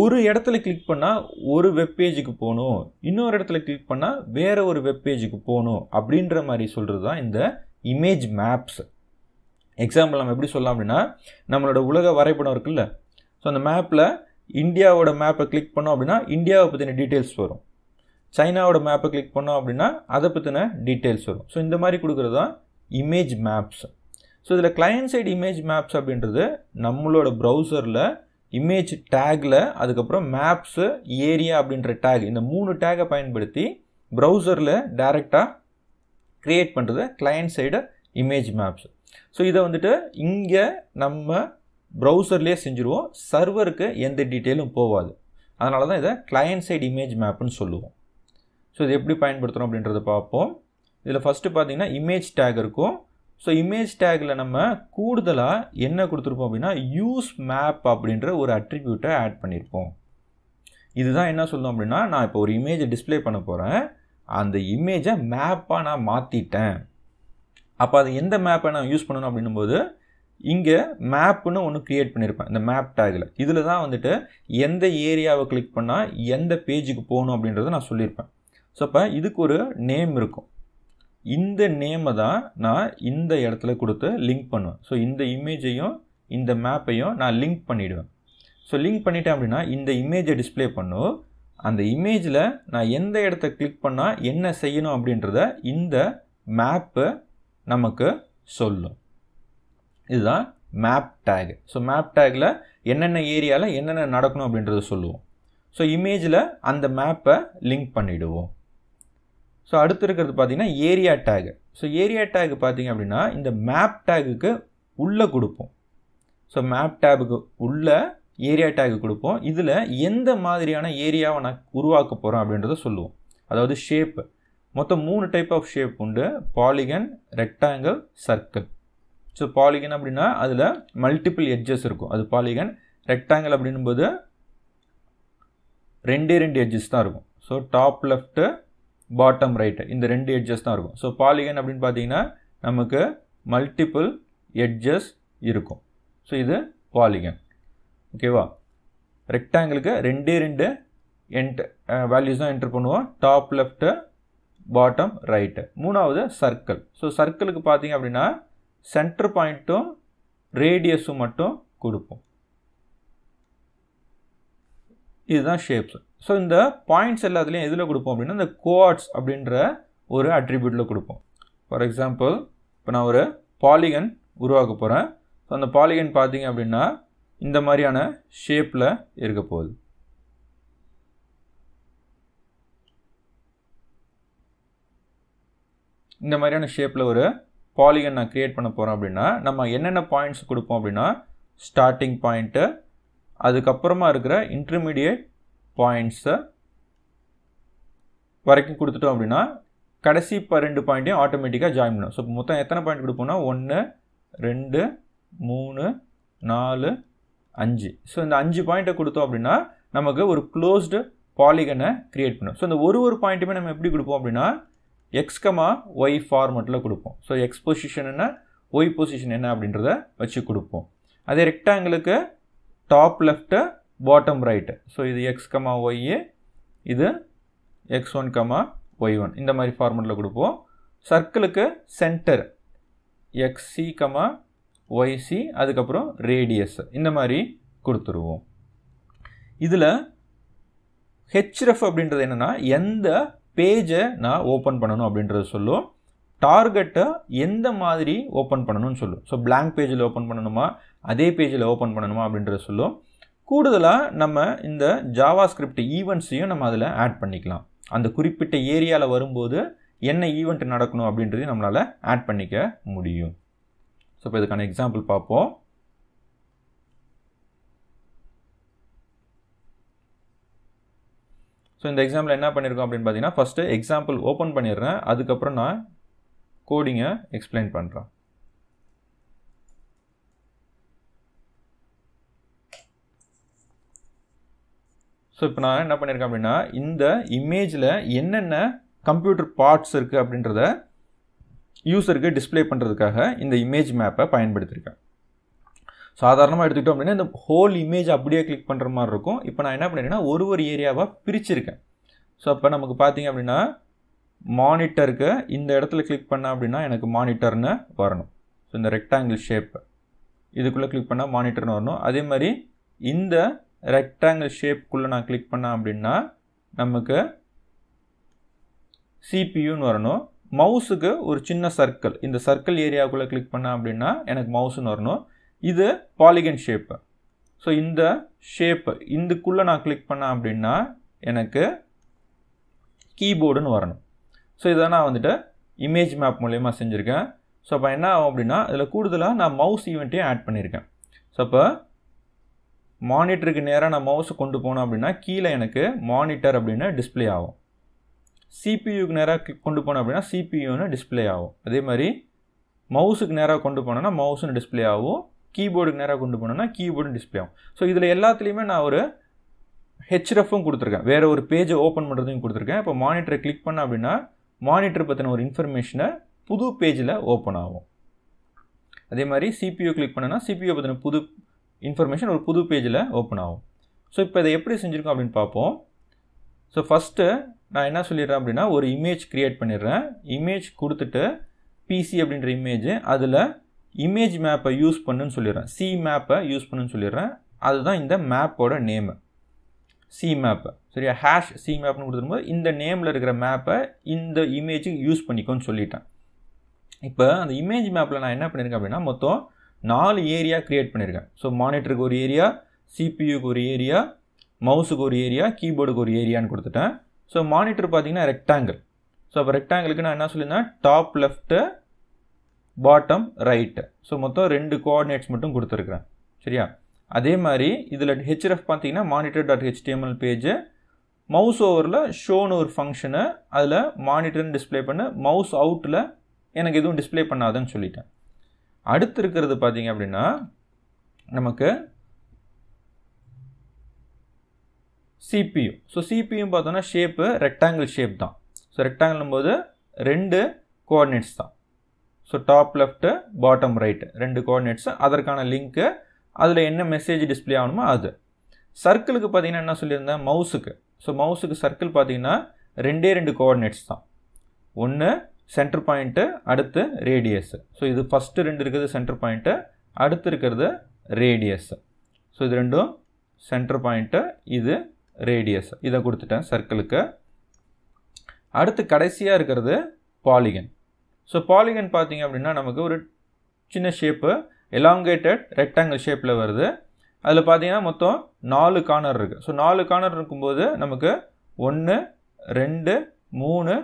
Speaker 1: ஒரு இடத்துல கிளிக் பண்ணால் ஒரு வெப்பேஜுக்கு போகணும் இன்னொரு இடத்துல கிளிக் பண்ணால் வேறு ஒரு வெப்பேஜுக்கு போகணும் அப்படின்ற மாதிரி சொல்கிறது தான் இந்த இமேஜ் மேப்ஸ் எக்ஸாம்பிள் நம்ம எப்படி சொல்லலாம் அப்படின்னா நம்மளோட உலக வரைபடம் இருக்குல்ல ஸோ அந்த மேப்பில் இந்தியாவோட மேப்பை கிளிக் பண்ணோம் அப்படின்னா இந்தியாவை பற்றின டீட்டெயில்ஸ் வரும் சைனாவோட மேப்பை கிளிக் பண்ணோம் அப்படின்னா அதை பற்றின டீட்டெயில்ஸ் வரும் ஸோ இந்த மாதிரி கொடுக்குறது தான் இமேஜ் மேப்ஸ் ஸோ இதில் கிளையன்ட் சைடு இமேஜ் மேப்ஸ் அப்படின்றது நம்மளோட ப்ரௌசரில் இமேஜ் டேக்கில் அதுக்கப்புறம் மேப்ஸு ஏரியா அப்படின்ற டேக் இந்த மூணு டேக்கை பயன்படுத்தி ப்ரௌசரில் டேரெக்டாக க்ரியேட் பண்ணுறது client side image maps so இதை வந்துட்டு இங்கே நம்ம ப்ரௌசர்லேயே செஞ்சுருவோம் சர்வருக்கு எந்த டீட்டெயிலும் போகாது அதனால தான் இதை கிளையன்ட் சைடு இமேஜ் மேப்புன்னு சொல்லுவோம் ஸோ இது எப்படி பயன்படுத்துகிறோம் அப்படின்றத பார்ப்போம் இதில் ஃபஸ்ட்டு பார்த்தீங்கன்னா இமேஜ் டேக் இருக்கும் ஸோ இமேஜ் டேக்கில் நம்ம கூடுதலாக என்ன கொடுத்துருப்போம் அப்படின்னா யூஸ் மேப் அப்படின்ற ஒரு அட்ரிபியூட்டை ஆட் பண்ணியிருப்போம் இதுதான் என்ன சொல்லணும் அப்படின்னா நான் இப்போ ஒரு இமேஜை டிஸ்பிளே பண்ண போகிறேன் அந்த இமேஜை மேப்பாக நான் மாற்றிட்டேன் அப்போ அது எந்த மேப்பை நான் யூஸ் பண்ணணும் அப்படின்னும் போது இங்கே மேப்புன்னு ஒன்று க்ரியேட் பண்ணியிருப்பேன் இந்த மேப் டேக்கில் இதில் தான் வந்துட்டு எந்த ஏரியாவை கிளிக் பண்ணால் எந்த பேஜுக்கு போகணும் அப்படின்றத நான் சொல்லியிருப்பேன் ஸோ அப்போ இதுக்கு ஒரு நேம் இருக்கும் இந்த நேமை தான் நான் இந்த இடத்துல கொடுத்து லிங்க் பண்ணுவேன் ஸோ இந்த இமேஜையும் இந்த மேப்பையும் நான் லிங்க் பண்ணிவிடுவேன் ஸோ லிங்க் பண்ணிட்டேன் அப்படின்னா இந்த இமேஜை டிஸ்பிளே பண்ணும் அந்த இமேஜில் நான் எந்த இடத்த கிளிக் பண்ணால் என்ன செய்யணும் அப்படின்றத இந்த மேப்பு நமக்கு சொல்லும் இதுதான் மேப் டேக் ஸோ மேப் டேக்கில் என்னென்ன ஏரியாவில் என்னென்ன நடக்கணும் அப்படின்றத சொல்லுவோம் ஸோ இமேஜில் அந்த மேப்பை லிங்க் பண்ணிவிடுவோம் ஸோ அடுத்து இருக்கிறது பார்த்திங்கன்னா area tag so area tag பார்த்திங்க அப்படின்னா இந்த மேப் டேகுக்கு உள்ளே கொடுப்போம் ஸோ மேப் டேபுக்கு உள்ளே ஏரியா டேகு கொடுப்போம் இதில் எந்த மாதிரியான ஏரியாவை நான் உருவாக்க போகிறோம் அப்படின்றத சொல்லுவோம் அதாவது ஷேப்பு மொத்தம் மூணு டைப் ஆஃப் ஷேப் உண்டு polygon rectangle circle so polygon அப்படின்னா அதில் மல்டிபிள் எட்ஜஸ் இருக்கும் அது பாலிகன் ரெக்டாங்கிள் அப்படின்போது ரெண்டே ரெண்டு எட்ஜஸ் தான் இருக்கும் so top left bottom right இந்த ரெண்டு எட்ஜஸ் தான் இருக்கும் ஸோ பாலிகன் அப்படின்னு பார்த்தீங்கன்னா நமக்கு மல்டிப்புள் எட்ஜஸ் இருக்கும் ஸோ இது பாலிகன் ஓகேவா ரெக்டாங்கிளுக்கு ரெண்டே ரெண்டு என்ட் வேல்யூஸ் தான் என்ட்ரு பண்ணுவோம் டாப் லெஃப்ட்டு பாட்டம் ரைட்டு மூணாவது சர்க்கிள் ஸோ சர்க்கிளுக்கு பார்த்தீங்க அப்படின்னா சென்டர் பாயிண்ட்டும் ரேடியஸும் மட்டும் கொடுப்போம் இதுதான் ஷேப்ஸ் ஸோ இந்த பாயிண்ட்ஸ் எல்லாத்துலேயும் எதில் கொடுப்போம் அப்படின்னா இந்த கோஆர்ட்ஸ் அப்படின்ற ஒரு அட்ரிபியூட்டில் கொடுப்போம் ஃபார் எக்ஸாம்பிள் இப்போ நான் ஒரு பாலிகன் உருவாக்க போகிறேன் ஸோ அந்த பாலிகன் பார்த்தீங்க அப்படின்னா இந்த மாதிரியான ஷேப்பில் இருக்க போகுது இந்த மாதிரியான ஷேப்பில் ஒரு பாலிகன் நான் க்ரியேட் பண்ண போகிறேன் அப்படின்னா நம்ம என்னென்ன பாயிண்ட்ஸ் கொடுப்போம் அப்படின்னா ஸ்டார்டிங் பாயிண்ட்டு அதுக்கப்புறமா இருக்கிற இன்டர்மீடியட் பாயிண்ட்ஸை வரைக்கும் கொடுத்துட்டோம் அப்படின்னா கடைசி இப்போ ரெண்டு பாயிண்ட்டையும் ஆட்டோமேட்டிக்காக ஜாயின் பண்ணும் ஸோ மொத்தம் எத்தனை பாயிண்ட் கொடுப்போம்னா ஒன்று ரெண்டு மூணு நாலு அஞ்சு ஸோ இந்த அஞ்சு பாயிண்ட்டை கொடுத்தோம் அப்படின்னா நமக்கு ஒரு க்ளோஸ்டு பாலிகனை க்ரியேட் பண்ணும் ஸோ இந்த ஒரு ஒரு பாயிண்ட்டுமே நம்ம எப்படி கொடுப்போம் அப்படின்னா எக்ஸ்கமா ஒய் ஃபார்மெட்டில் கொடுப்போம் ஸோ எக்ஸ் பொசிஷன் என்ன ஒய் பொசிஷன் என்ன அப்படின்றத வச்சு கொடுப்போம் அதே ரெக்டாங்கிளுக்கு top left bottom right so இது எக்ஸ் கமா ஒய்ஏ இது x one comma y one இந்த மாதிரி ஃபார்மெட்டில் கொடுப்போம் சர்க்கிளுக்கு சென்டர் எக்ஸி கமா ஒய்சி அதுக்கப்புறம் ரேடியஸ் இந்த மாதிரி கொடுத்துருவோம் இதில் ஹெச்ரெஃப் அப்படின்றது என்னென்னா எந்த பேஜை நான் ஓப்பன் பண்ணணும் அப்படின்றத சொல்லும் டார்கெட்டை எந்த மாதிரி ஓப்பன் பண்ணணும்னு சொல்லும் ஸோ பிளாங்க் பேஜில் ஓப்பன் பண்ணணுமா அதே பேஜில் ஓப்பன் பண்ணணுமா அப்படின்றத சொல்லும் கூடுதலாக நம்ம இந்த ஜாவா ஸ்கிரிப்ட் ஈவெண்ட்ஸையும் நம்ம அதில் ஆட் பண்ணிக்கலாம் அந்த குறிப்பிட்ட ஏரியாவில் வரும்போது என்ன ஈவெண்ட் நடக்கணும் அப்படின்றதையும் நம்மளால் ஆட் பண்ணிக்க முடியும் ஸோ இப்போ இதுக்கான எக்ஸாம்பிள் பார்ப்போம் ஸோ இந்த எக்ஸாம்பிள் என்ன பண்ணியிருக்கோம் அப்படின்னு பார்த்தீங்கன்னா ஃபஸ்ட்டு எக்ஸாம்பிள் ஓப்பன் பண்ணிடுறேன் அதுக்கப்புறம் நான் கோடிங்கை எக்ஸ்பிளைன் பண்ணுறேன் ஸோ இப்போ நான் என்ன பண்ணியிருக்கேன் அப்படின்னா இந்த இமேஜில் என்னென்ன கம்ப்யூட்டர் பார்ட்ஸ் இருக்குது அப்படின்றத யூஸருக்கு டிஸ்பிளே பண்ணுறதுக்காக இந்த இமேஜ் மேப்பை பயன்படுத்தியிருக்கேன் சாதாரணமாக எடுத்துக்கிட்டோம் அப்படின்னா இந்த ஹோல் இமேஜ் அப்படியே கிளிக் பண்ணுற மாதிரி இருக்கும் இப்போ நான் என்ன பண்ணியிருக்கேன்னா ஒரு ஒரு ஏரியாவாக பிரிச்சிருக்கேன் ஸோ அப்போ நமக்கு பார்த்தீங்க அப்படின்னா மானிட்டருக்கு இந்த இடத்துல கிளிக் பண்ணேன் அப்படின்னா எனக்கு மானிட்டர்னு வரணும் ஸோ இந்த ரெக்டாங்கிள் ஷேப்பு இதுக்குள்ளே கிளிக் பண்ணால் மானிட்டர்னு வரணும் அதே மாதிரி இந்த ரெக்டாங்கிள் ஷேப்புக்குள்ளே நான் கிளிக் பண்ணேன் அப்படின்னா நமக்கு சிபியூன்னு வரணும் மவுஸுக்கு ஒரு சின்ன சர்க்கிள் இந்த சர்க்கிள் ஏரியாவுக்குள்ளே கிளிக் பண்ணேன் அப்படின்னா எனக்கு மவுஸுன்னு வரணும் இது பாலிகன் ஷேப்பு ஸோ இந்த ஷேப்பு இதுக்குள்ளே நான் கிளிக் பண்ணேன் அப்படின்னா எனக்கு கீபோர்டுன்னு வரணும் ஸோ இதை நான் வந்துட்டு இமேஜ் மேப் மூலயமா செஞ்சுருக்கேன் ஸோ அப்போ என்ன ஆகும் அப்படின்னா இதில் கூடுதலாக நான் மவுஸ் ஈவெண்ட்டையும் ஆட் பண்ணியிருக்கேன் ஸோ அப்போ மானிட்டருக்கு நேராக நான் மவுஸை கொண்டு போனேன் அப்படின்னா கீழே எனக்கு மானிட்டர் அப்படின்னு டிஸ்பிளே ஆகும் சிபியூக்கு நேராக கொண்டு போனேன் அப்படின்னா சிபியூன்னு டிஸ்பிளே ஆகும் அதே மாதிரி மவுஸுக்கு நேராக கொண்டு போனேன்னா மவுஸுன்னு டிஸ்பிளே ஆகும் கீபோர்டுக்கு நேராக கொண்டு போனேன்னா கீபோர்டும் டிஸ்பிளே ஆகும் ஸோ இதில் எல்லாத்துலேயுமே நான் ஒரு ஹெச்ரஃபும் கொடுத்துருக்கேன் வேறு ஒரு பேஜை ஓப்பன் பண்ணுறதையும் கொடுத்துருக்கேன் இப்போ மானிட்டரை கிளிக் பண்ண அப்படின்னா மானிட்டர் பற்றின ஒரு இன்ஃபர்மேஷனை புது பேஜில் ஓப்பன் ஆகும் அதே மாதிரி சிபியூ கிளிக் பண்ணனா சிபியூ பற்றின புது இன்ஃபர்மேஷன் ஒரு புது பேஜில் ஓப்பன் ஆகும் ஸோ இப்போ இதை எப்படி செஞ்சுருக்கோம் அப்படின்னு பார்ப்போம் ஸோ ஃபஸ்ட்டு நான் என்ன சொல்லிடுறேன் அப்படின்னா ஒரு இமேஜ் க்ரியேட் பண்ணிடுறேன் இமேஜ் கொடுத்துட்டு பிசி அப்படின்ற இமேஜ் அதில் இமேஜ் மேப்பை யூஸ் பண்ணுன்னு சொல்லிடுறேன் சி மேப்பை யூஸ் பண்ணுன்னு சொல்லிடுறேன் அதுதான் இந்த மேப்போட நேமு சி மேப்பை சரியா ஹேஷ் சி மேப்னு கொடுத்துருக்கும்போது இந்த நேமில் இருக்கிற மேப்பை இந்த இமேஜுக்கு யூஸ் பண்ணிக்கோன்னு சொல்லிட்டேன் இப்போ அந்த இமேஜ் மேப்பில் நான் என்ன பண்ணியிருக்கேன் அப்படின்னா மொத்தம் நாலு ஏரியா க்ரியேட் பண்ணியிருக்கேன் ஸோ மானிட்டருக்கு ஒரு ஏரியா சிபியூக்கு ஒரு ஏரியா மவுஸுக்கு ஒரு ஏரியா கீபோர்டுக்கு ஒரு ஏரியான்னு கொடுத்துட்டேன் ஸோ மானிட்டர் பார்த்திங்கன்னா ரெக்டாங்கிள் ஸோ அப்போ ரெக்டாங்கிளுக்கு நான் என்ன சொல்லியிருந்தேன் top left bottom right so மொத்தம் ரெண்டு கோஆர்டினேட்ஸ் மட்டும் கொடுத்துருக்குறேன் சரியா அதே மாதிரி இதில் ஹெச்எஃப் பார்த்தீங்கன்னா monitor dot HTML page mouse over ஷோன்னு ஒரு ஃபங்க்ஷனு அதில் மானிட்டர்னு டிஸ்பிளே பண்ண மவுஸ் அவுட்டில் எனக்கு எதுவும் டிஸ்பிளே பண்ணாதுன்னு சொல்லிட்டேன் அடுத்து இருக்கிறது பார்த்தீங்க அப்படின்னா நமக்கு சிபியு ஸோ சிபியும் பார்த்தோன்னா ஷேப்பு ரெக்டாங்கிள் ஷேப் தான் ஸோ ரெக்டாங்கிளும் போது ரெண்டு கோஆர்டினேட்ஸ் தான் so top left bottom right ரெண்டு கோஆர்டினேட்ஸு அதற்கான லிங்க்கு அதில் என்ன மெசேஜ் டிஸ்பிளே ஆகணுமோ அது சர்க்கிளுக்கு பார்த்தீங்கன்னா என்ன சொல்லியிருந்தேன் மவுஸுக்கு ஸோ மவுஸுக்கு சர்க்கிள் பார்த்தீங்கன்னா ரெண்டே ரெண்டு கோஆர்டினேட்ஸ் தான் ஒன்று சென்டர் பாயிண்ட்டு அடுத்து ரேடியஸு ஸோ இது ஃபஸ்ட்டு ரெண்டு இருக்கிறது சென்டர் பாயிண்ட்டு அடுத்து இருக்கிறது ரேடியஸு ஸோ இது ரெண்டும் சென்டர் பாயிண்ட்டு இது ரேடியஸ் இதை கொடுத்துட்டேன் சர்க்கிளுக்கு அடுத்து கடைசியாக இருக்கிறது பாலிகன் ஸோ பாலிகன் பார்த்திங்க அப்படின்னா நமக்கு ஒரு சின்ன ஷேப்பு எலாங்கேட்டட் ரெக்டாங்கிள் ஷேப்பில் வருது அதில் பார்த்தீங்கன்னா மொத்தம் நாலு கார்னர் இருக்குது ஸோ நாலு கார்னர் இருக்கும்போது நமக்கு ஒன்று ரெண்டு மூணு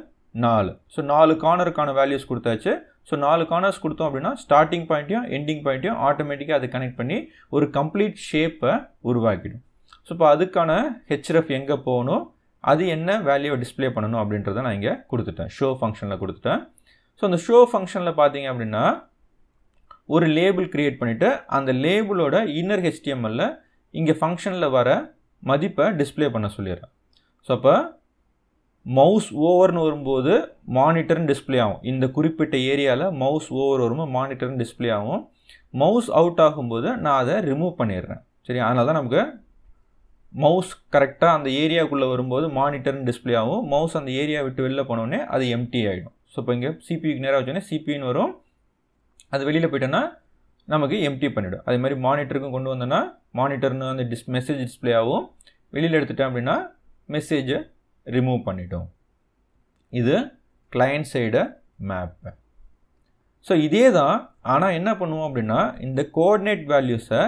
Speaker 1: நாலு ஸோ நாலு கார்னருக்கான வேல்யூஸ் கொடுத்தாச்சு ஸோ நாலு கார்னர்ஸ் கொடுத்தோம் அப்படின்னா ஸ்டார்டிங் பாயிண்ட்டையும் எண்டிங் பாயிண்ட்டையும் ஆட்டோமேட்டிக்காக அதை கனெக்ட் பண்ணி ஒரு கம்ப்ளீட் ஷேப்பை உருவாக்கிடும் ஸோ இப்போ அதுக்கான ஹெச்எஃப் எங்கே போகணும் அது என்ன வேல்யூவை டிஸ்பிளே பண்ணணும் அப்படின்றத நான் இங்கே கொடுத்துட்டேன் ஷோ ஃபங்க்ஷனில் கொடுத்துட்டேன் ஸோ அந்த ஷோ ஃபங்க்ஷனில் பார்த்தீங்க அப்படின்னா ஒரு லேபிள் க்ரியேட் பண்ணிவிட்டு அந்த லேபிளோட இன்னர் ஹெச்டிஎம்எல்ல இங்கே ஃபங்க்ஷனில் வர மதிப்பை டிஸ்பிளே பண்ண சொல்லிடுறேன் ஸோ அப்போ மவுஸ் ஓவர்னு வரும்போது மானிட்டர்னு டிஸ்பிளே ஆகும் இந்த குறிப்பிட்ட ஏரியாவில் மவுஸ் ஓவர் வரும்போது மானிட்டர்னு டிஸ்பிளே ஆகும் மவுஸ் அவுட் ஆகும்போது நான் அதை ரிமூவ் பண்ணிடுறேன் சரி அதனால தான் நமக்கு மவுஸ் கரெக்டாக அந்த ஏரியாவுக்குள்ளே வரும்போது மானிட்டர்னு டிஸ்பிளே ஆகும் மவுஸ் அந்த ஏரியா விட்டு வெளில போனோடனே அது எம்டி ஆகிடும் ஸோ இப்போ இங்கே சிபிக்கு நேராக வச்சோன்னே சிபின்னு வரும் அது வெளியில் போயிட்டோன்னா நமக்கு எம்டி பண்ணிவிடும் அதே மாதிரி மானிட்டருக்கும் கொண்டு வந்தோன்னா மானிட்டர்னு அந்த டிஸ் மெசேஜ் டிஸ்பிளே ஆகும் வெளியில் எடுத்துட்டேன் அப்படின்னா மெசேஜ் ரிமூவ் பண்ணிட்டோம் இது கிளையன்ட் சைடு மேப்பு ஸோ இதே தான் ஆனால் என்ன பண்ணுவோம் அப்படின்னா இந்த கோஆர்டினேட் வேல்யூஸை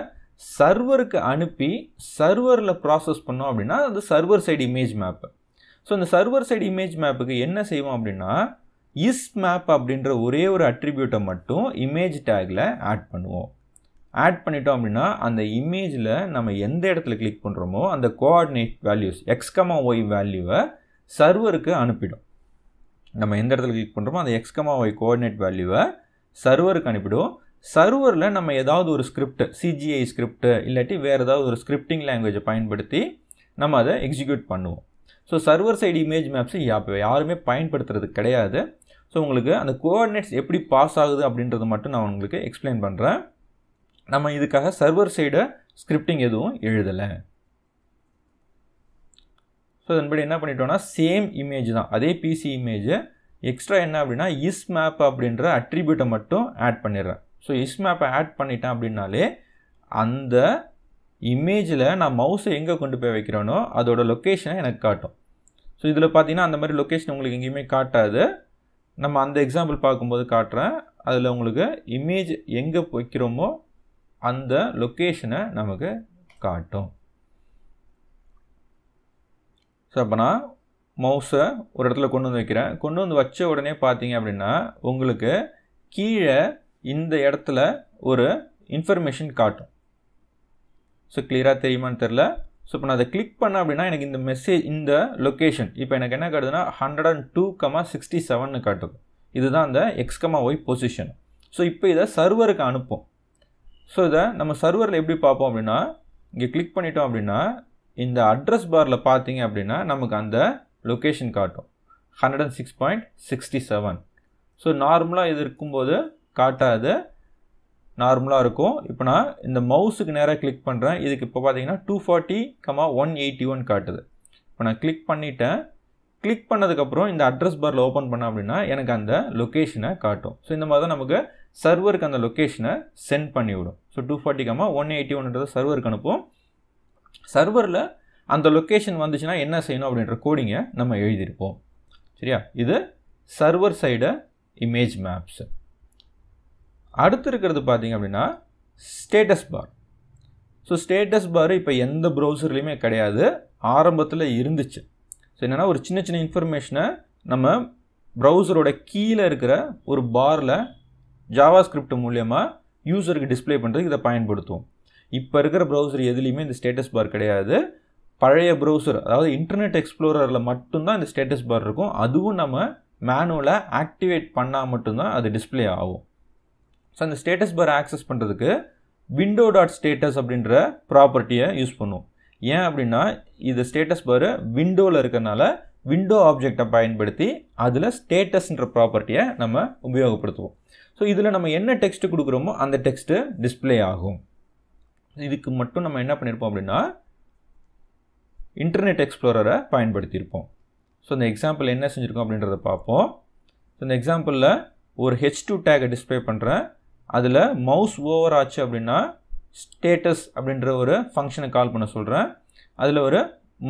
Speaker 1: சர்வருக்கு அனுப்பி சர்வரில் ப்ராசஸ் பண்ணோம் அப்படின்னா அது server side image map so இந்த சர்வர் சைடு இமேஜ் மேப்புக்கு என்ன செய்வோம் அப்படின்னா இஸ் மேப் அப்படின்ற ஒரே ஒரு அட்ரிபியூட்டை மட்டும் இமேஜ் டேக்கில் ஆட் பண்ணுவோம் ஆட் பண்ணிட்டோம் அப்படின்னா அந்த இமேஜில் நம்ம எந்த இடத்துல கிளிக் பண்ணுறோமோ அந்த கோஆர்டினேட் வேல்யூஸ் எக்ஸ்கமா ஒய் வேல்யூவை சர்வருக்கு அனுப்பிடும் நம்ம எந்த இடத்துல கிளிக் பண்ணுறோமோ அந்த எக்ஸ்கமா ஒய் கோஆர்டினேட் வேல்யூவை சர்வருக்கு அனுப்பிடும் சர்வரில் நம்ம ஏதாவது ஒரு ஸ்கிரிப்ட் சிஜிஐ ஸ்கிரிப்ட் இல்லாட்டி வேறு ஏதாவது ஒரு ஸ்கிரிப்டிங் லாங்குவேஜை பயன்படுத்தி நம்ம அதை எக்ஸிக்யூட் பண்ணுவோம் so server side image maps யாருமே பயன்படுத்துறது கிடையாது ஸோ உங்களுக்கு அந்த கோஆர்டினேட்ஸ் எப்படி பாஸ் ஆகுது அப்படின்றது மட்டும் நான் உங்களுக்கு எக்ஸ்பிளைன் பண்ணுறேன் நம்ம இதுக்காக சர்வர் சைடு ஸ்கிரிப்டிங் எதுவும் எழுதலை ஸோ அதன்படி என்ன பண்ணிட்டோம்னா சேம் இமேஜ் தான் அதே பிசி இமேஜ் எக்ஸ்ட்ரா என்ன அப்படின்னா இஸ் மேப் அப்படின்ற அட்ரிபியூட்டை மட்டும் ஆட் பண்ணிடுறேன் ஸோ இஸ் மேப்பை ஆட் பண்ணிட்டேன் அப்படின்னாலே அந்த இமேஜில் நான் மவுஸை எங்கே கொண்டு போய் வைக்கிறேனோ அதோட லொக்கேஷனை எனக்கு காட்டும் ஸோ இதில் பார்த்தீங்கன்னா அந்த மாதிரி லொக்கேஷன் உங்களுக்கு எங்கேயுமே காட்டாது நம்ம அந்த எக்ஸாம்பிள் பார்க்கும்போது காட்டுறேன் அதில் உங்களுக்கு இமேஜ் எங்கே வைக்கிறோமோ அந்த லொக்கேஷனை நமக்கு காட்டும் ஸோ அப்போ நான் மவுஸை ஒரு இடத்துல கொண்டு வந்து வைக்கிறேன் கொண்டு வந்து வச்ச உடனே பார்த்தீங்க அப்படின்னா உங்களுக்கு கீழே இந்த இடத்துல ஒரு இன்ஃபர்மேஷன் காட்டும் ஸோ கிளியராக தெரியுமான்னு தெரில ஸோ இப்போ நான் அதை கிளிக் பண்ணேன் அப்படின்னா எனக்கு இந்த மெசேஜ் இந்த லொக்கேஷன் இப்போ எனக்கு என்ன காட்டுதுன்னா hundred and two comma sixty செவன்னு காட்டும் இதுதான் அந்த எக்ஸ்கமா ஒய் பொசிஷன் ஸோ இப்போ இதை சர்வருக்கு அனுப்பும் ஸோ இதை நம்ம சர்வரில் எப்படி பார்ப்போம் அப்படின்னா இங்கே கிளிக் பண்ணிட்டோம் அப்படின்னா இந்த அட்ரஸ் பாரில் பார்த்தீங்க அப்படின்னா நமக்கு அந்த லொக்கேஷன் காட்டும் hundred and six point sixty seven so நார்மலாக இது இருக்கும்போது காட்டாது நார்மலாக இருக்கும் இப்போ நான் இந்த மவுஸுக்கு நேராக கிளிக் பண்ணுறேன் இதுக்கு இப்போ பார்த்தீங்கன்னா two forty comma one eighty one காட்டுது இப்போ நான் கிளிக் பண்ணிவிட்டேன் கிளிக் பண்ணதுக்கப்புறம் இந்த அட்ரஸ் பாரில் ஓப்பன் பண்ணேன் அப்படின்னா எனக்கு அந்த லொக்கேஷனை காட்டும் ஸோ இந்த மாதிரி தான் நமக்கு சர்வருக்கு அந்த லொக்கேஷனை சென்ட் பண்ணிவிடும் so two forty comma one eighty ஒன்ன்றதை சர்வருக்கு அனுப்பும் சர்வரில் அந்த லொக்கேஷன் வந்துச்சுன்னா என்ன செய்யணும் அப்படின்ற கோடிங்கை நம்ம எழுதியிருப்போம் சரியா இது சர்வர் சைடு இமேஜ் மேப்ஸ் அடுத்து இருக்கிறது பார்த்தீங்க அப்படின்னா status bar so status bar இப்போ எந்த ப்ரௌசர்லேயுமே கிடையாது ஆரம்பத்தில் இருந்துச்சு ஸோ என்னென்னா ஒரு சின்ன சின்ன இன்ஃபர்மேஷனை நம்ம ப்ரௌசரோட கீழே இருக்கிற ஒரு பாரில் ஜாவா ஸ்கிரிப்ட் மூலயமா யூசருக்கு டிஸ்பிளே பண்ணுறதுக்கு இதை பயன்படுத்துவோம் இப்போ இருக்கிற ப்ரௌசர் எதுலேயுமே இந்த ஸ்டேட்டஸ் பார் கிடையாது பழைய ப்ரௌசர் அதாவது இன்டர்நெட் எக்ஸ்ப்ளோரரில் மட்டும்தான் இந்த ஸ்டேட்டஸ் பார் இருக்கும் அதுவும் நம்ம மேனுவலை ஆக்டிவேட் பண்ணால் மட்டும்தான் அது டிஸ்பிளே ஆகும் ஸோ அந்த ஸ்டேட்டஸ் பார் ஆக்சஸ் பண்ணுறதுக்கு விண்டோ டாட் ஸ்டேட்டஸ் அப்படின்ற ப்ராப்பர்ட்டியை யூஸ் பண்ணுவோம் ஏன் அப்படின்னா இது ஸ்டேட்டஸ் பார் விண்டோவில் இருக்கிறனால விண்டோ ஆப்ஜெக்டை பயன்படுத்தி அதில் ஸ்டேட்டஸ்ன்ற ப்ராப்பர்ட்டியை நம்ம உபயோகப்படுத்துவோம் ஸோ இதில் நம்ம என்ன டெக்ஸ்ட் கொடுக்குறோமோ அந்த டெக்ஸ்ட்டு டிஸ்பிளே ஆகும் இதுக்கு மட்டும் நம்ம என்ன பண்ணியிருப்போம் அப்படின்னா இன்டர்நெட் எக்ஸ்ப்ளோரரை பயன்படுத்தியிருப்போம் ஸோ இந்த எக்ஸாம்பிள் என்ன செஞ்சுருக்கோம் அப்படின்றத பார்ப்போம் ஸோ இந்த எக்ஸாம்பிளில் ஒரு ஹெச் டூ டேக்கை டிஸ்பிளே பண்ணுறேன் அதில் மவுஸ் ஓவர் ஆச்சு அப்படின்னா ஸ்டேட்டஸ் அப்படின்ற ஒரு ஃபங்க்ஷனை கால் பண்ண சொல்கிறேன் அதில் ஒரு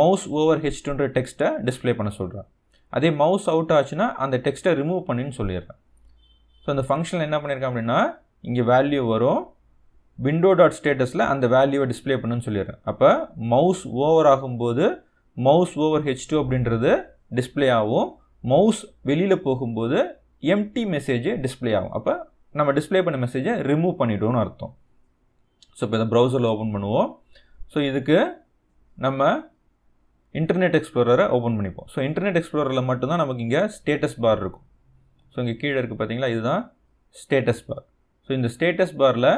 Speaker 1: மவுஸ் ஓவர் ஹெச் டூன்ற டெக்ஸ்ட்டை டிஸ்பிளே பண்ண சொல்கிறேன் அதே மவுஸ் அவுட் ஆச்சுன்னா அந்த டெக்ஸ்ட்டை ரிமூவ் பண்ணின்னு சொல்லிடுறேன் ஸோ அந்த ஃபங்க்ஷனில் என்ன பண்ணியிருக்கேன் அப்படின்னா இங்கே வேல்யூ வரும் விண்டோ டாட் ஸ்டேட்டஸில் அந்த வேல்யூவை டிஸ்பிளே பண்ணுன்னு சொல்லிடுறேன் அப்போ மவுஸ் ஓவர் ஆகும்போது மவுஸ் ஓவர் ஹெச் டூ அப்படின்றது டிஸ்பிளே ஆகும் மவுஸ் வெளியில் போகும்போது எம்டி மெசேஜ் டிஸ்பிளே ஆகும் அப்போ நம்ம டிஸ்பிளே பண்ண மெசேஜை ரிமூவ் பண்ணிவிடுவோம்னு அர்த்தம் ஸோ இப்போ இதை ப்ரௌசரில் ஓப்பன் பண்ணுவோம் ஸோ இதுக்கு நம்ம இன்டர்நெட் எக்ஸ்ப்ளோரரை ஓப்பன் பண்ணிப்போம் ஸோ இன்டர்நெட் எக்ஸ்ப்ளோரில் மட்டும்தான் நமக்கு இங்கே ஸ்டேட்டஸ் பார் இருக்கும் ஸோ இங்கே கீழே இருக்குது பார்த்திங்களா இதுதான் ஸ்டேட்டஸ் பார் ஸோ இந்த ஸ்டேட்டஸ் பாரில்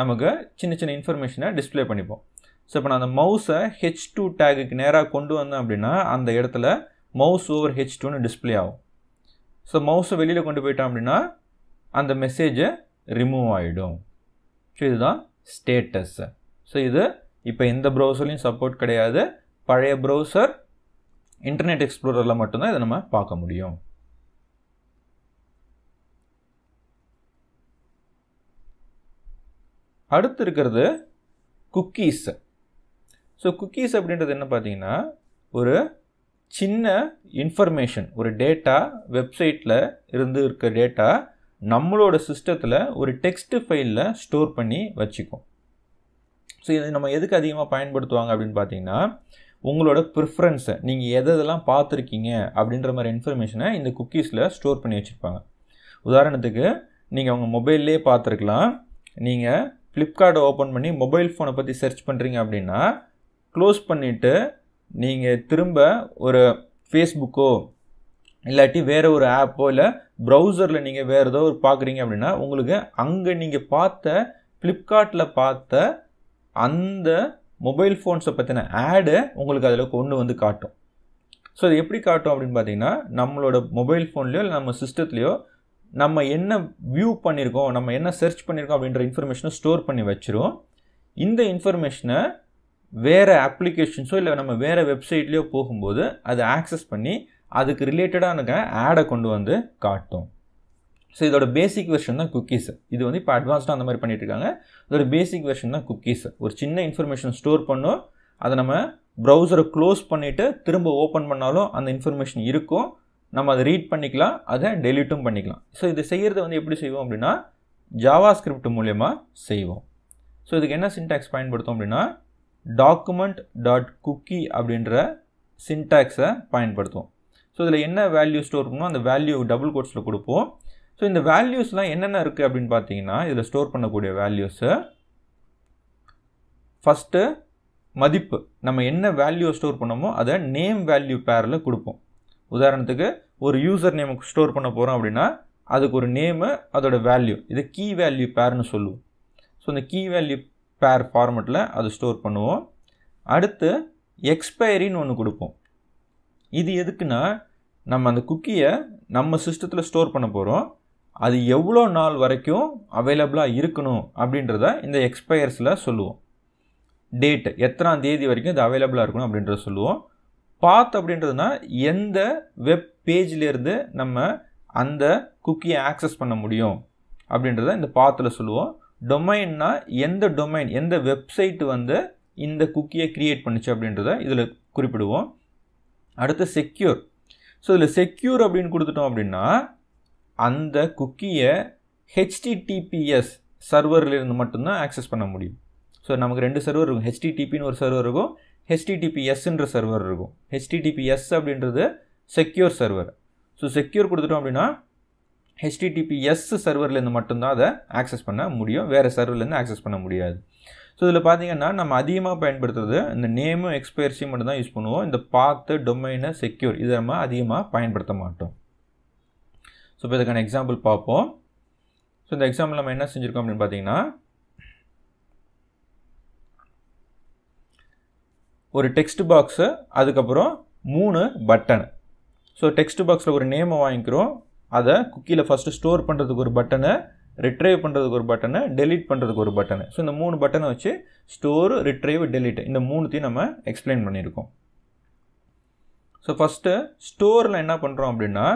Speaker 1: நமக்கு சின்ன சின்ன இன்ஃபர்மேஷனை டிஸ்பிளே பண்ணிப்போம் ஸோ இப்போ நான் அந்த மவுஸை ஹெச் டூ டேகுக்கு நேராக கொண்டு வந்தேன் அப்படின்னா அந்த இடத்துல மவுஸ் ஓவர் ஹெச் டூன்னு டிஸ்பிளே ஆகும் ஸோ மவுஸை வெளியில் கொண்டு போயிட்டோம் அப்படின்னா அந்த மெசேஜை ரிமூவ் ஆகிடும் ஸோ இதுதான் ஸ்டேட்டஸ்ஸு ஸோ இது இப்போ எந்த ப்ரௌசர்லையும் சப்போர்ட் கிடையாது பழைய ப்ரௌசர் இன்டர்நெட் எக்ஸ்ப்ளோரில் மட்டும்தான் இதை நம்ம பார்க்க முடியும் அடுத்து இருக்கிறது குக்கீஸ் ஸோ குக்கீஸ் அப்படின்றது என்ன பார்த்தீங்கன்னா ஒரு சின்ன இன்ஃபர்மேஷன் ஒரு டேட்டா வெப்சைட்டில் இருந்து இருக்க டேட்டா நம்மளோட சிஸ்டத்தில் ஒரு டெக்ஸ்ட் ஃபைலில் ஸ்டோர் பண்ணி வச்சுக்கும் ஸோ இது நம்ம எதுக்கு அதிகமாக பயன்படுத்துவாங்க அப்படின்னு பார்த்தீங்கன்னா உங்களோட ப்ரிஃபரன்ஸை நீங்கள் இதெல்லாம் பார்த்துருக்கீங்க அப்படின்ற மாதிரி இன்ஃபர்மேஷனை இந்த குக்கீஸில் ஸ்டோர் பண்ணி வச்சுருப்பாங்க உதாரணத்துக்கு நீங்கள் அவங்க மொபைல்லே பார்த்துருக்கலாம் நீங்கள் ஃப்ளிப்கார்ட்டை ஓப்பன் பண்ணி மொபைல் ஃபோனை பற்றி சர்ச் பண்ணுறீங்க அப்படின்னா க்ளோஸ் பண்ணிவிட்டு நீங்கள் திரும்ப ஒரு ஃபேஸ்புக்கோ இல்லாட்டி வேறு ஒரு ஆப்போ இல்லை ப்ரௌசரில் நீங்கள் வேறு ஏதோ ஒரு பார்க்குறீங்க அப்படின்னா உங்களுக்கு அங்கே நீங்கள் பார்த்த ஃப்ளிப்கார்ட்டில் பார்த்த அந்த மொபைல் ஃபோன்ஸை பற்றின ஆடு உங்களுக்கு அதில் கொண்டு வந்து காட்டும் ஸோ அது எப்படி காட்டும் அப்படின்னு பார்த்தீங்கன்னா நம்மளோட மொபைல் ஃபோன்லேயோ இல்லை நம்ம சிஸ்டத்துலேயோ நம்ம என்ன வியூ பண்ணியிருக்கோம் நம்ம என்ன சர்ச் பண்ணியிருக்கோம் அப்படின்ற இன்ஃபர்மேஷனை ஸ்டோர் பண்ணி வச்சிரும் இந்த இன்ஃபர்மேஷனை வேறு அப்ளிகேஷன்ஸோ இல்லை நம்ம வேறு வெப்சைட்லேயோ போகும்போது அதை ஆக்சஸ் பண்ணி அதுக்கு ரிலேட்டடான ஆடை கொண்டு வந்து காட்டும் ஸோ இதோட பேசிக் வெர்ஷன் தான் குக்கீஸ் இது வந்து இப்போ அட்வான்ஸ்டாக அந்த மாதிரி இருக்காங்க இதோட பேசிக் வெர்ஷன் தான் குக்கீஸ் ஒரு சின்ன இன்ஃபர்மேஷன் ஸ்டோர் பண்ணோம் அதை நம்ம ப்ரௌசரை க்ளோஸ் பண்ணிவிட்டு திரும்ப ஓப்பன் பண்ணாலும் அந்த இன்ஃபர்மேஷன் இருக்கும் நம்ம அதை ரீட் பண்ணிக்கலாம் அதை டெலிட்டும் பண்ணிக்கலாம் ஸோ இது செய்கிறத வந்து எப்படி செய்வோம் அப்படின்னா ஜாவா ஸ்கிரிப்ட் மூலயமா செய்வோம் ஸோ இதுக்கு என்ன சின்டாக்ஸ் பயன்படுத்தும் அப்படின்னா டாக்குமெண்ட் டாட் குக்கி அப்படின்ற சின்டாக்ஸை பயன்படுத்துவோம் ஸோ இதில் என்ன வேல்யூ ஸ்டோர் பண்ணோ அந்த வேல்யூ டபுள் கோட்ஸில் கொடுப்போம் ஸோ இந்த வேல்யூஸ்லாம் என்னென்ன இருக்குது அப்படின்னு பார்த்தீங்கன்னா இதில் ஸ்டோர் பண்ணக்கூடிய வேல்யூஸு ஃபஸ்ட்டு மதிப்பு நம்ம என்ன வேல்யூ ஸ்டோர் பண்ணோமோ அதை நேம் வேல்யூ பேரில் கொடுப்போம் உதாரணத்துக்கு ஒரு யூசர் நேம் ஸ்டோர் பண்ண போகிறோம் அப்படின்னா அதுக்கு ஒரு நேமு அதோட வேல்யூ இது கீ வேல்யூ பேர்னு சொல்லுவோம் ஸோ இந்த கீ வேல்யூ பேர் ஃபார்மெட்டில் அது ஸ்டோர் பண்ணுவோம் அடுத்து எக்ஸ்பைரின்னு ஒன்று கொடுப்போம் இது எதுக்குன்னா நம்ம அந்த குக்கியை நம்ம சிஸ்டத்தில் ஸ்டோர் பண்ண போகிறோம் அது எவ்வளோ நாள் வரைக்கும் அவைலபிளாக இருக்கணும் அப்படின்றத இந்த எக்ஸ்பயர்ஸில் சொல்லுவோம் டேட்டு எத்தனாம் தேதி வரைக்கும் இது அவைலபிளாக இருக்கணும் அப்படின்றத சொல்லுவோம் பாத் அப்படின்றதுனா எந்த வெப் பேஜ்லேருந்து நம்ம அந்த குக்கியை ஆக்சஸ் பண்ண முடியும் அப்படின்றத இந்த பாத்தில் சொல்லுவோம் டொமைன்னா எந்த டொமைன் எந்த வெப்சைட்டு வந்து இந்த குக்கியை க்ரியேட் பண்ணுச்சு அப்படின்றத இதில் குறிப்பிடுவோம் அடுத்து செக்யூர் ஸோ இதில் செக்யூர் அப்படின்னு கொடுத்துட்டோம் அப்படின்னா அந்த குக்கியை ஹெச்டிடிபிஎஸ் சர்வர்லேருந்து மட்டும்தான் ஆக்சஸ் பண்ண முடியும் ஸோ நமக்கு ரெண்டு சர்வர் இருக்கும் ஹெச்டிடிபின்னு ஒரு சர்வர் இருக்கும் ஹெச்டிடிபிஎஸ்ன்ற சர்வர் இருக்கும் ஹெச்டிடிபிஎஸ் அப்படின்றது செக்யூர் சர்வர் ஸோ செக்யூர் கொடுத்துட்டோம் அப்படின்னா ஹெச்டிடிபிஎஸ் சர்வர்லேருந்து மட்டும்தான் அதை ஆக்சஸ் பண்ண முடியும் வேறு சர்வர்லேருந்து ஆக்சஸ் பண்ண முடியாது ஸோ இதில் பார்த்தீங்கன்னா நம்ம அதிகமாக பயன்படுத்துறது இந்த நேமும் எக்ஸ்பயர்ஸையும் மட்டும் தான் யூஸ் பண்ணுவோம் இந்த பாத்து டொமைனு செக்யூர் இதை நம்ம அதிகமாக பயன்படுத்த மாட்டோம் ஸோ இப்போ இதுக்கான எக்ஸாம்பிள் பார்ப்போம் ஸோ இந்த எக்ஸாம்பிள் நம்ம என்ன செஞ்சுருக்கோம் அப்படின்னு பார்த்தீங்கன்னா ஒரு டெக்ஸ்ட் பாக்ஸு அதுக்கப்புறம் மூணு பட்டனு ஸோ டெக்ஸ்ட் பாக்ஸில் ஒரு நேமை வாங்கிக்கிறோம் அதை குக்கியில் ஃபஸ்ட்டு ஸ்டோர் பண்ணுறதுக்கு ஒரு பட்டனு ரிட்ரைவ் பண்ணுறதுக்கு ஒரு பட்டனு டெலிட் பண்ணுறதுக்கு ஒரு பட்டனு ஸோ இந்த மூணு பட்டனை வச்சு ஸ்டோர் ரிட்ரைவ் டெலிட் இந்த மூணுத்தையும் நம்ம எக்ஸ்பிளைன் பண்ணியிருக்கோம் ஸோ ஃபஸ்ட்டு ஸ்டோரில் என்ன பண்ணுறோம் அப்படின்னா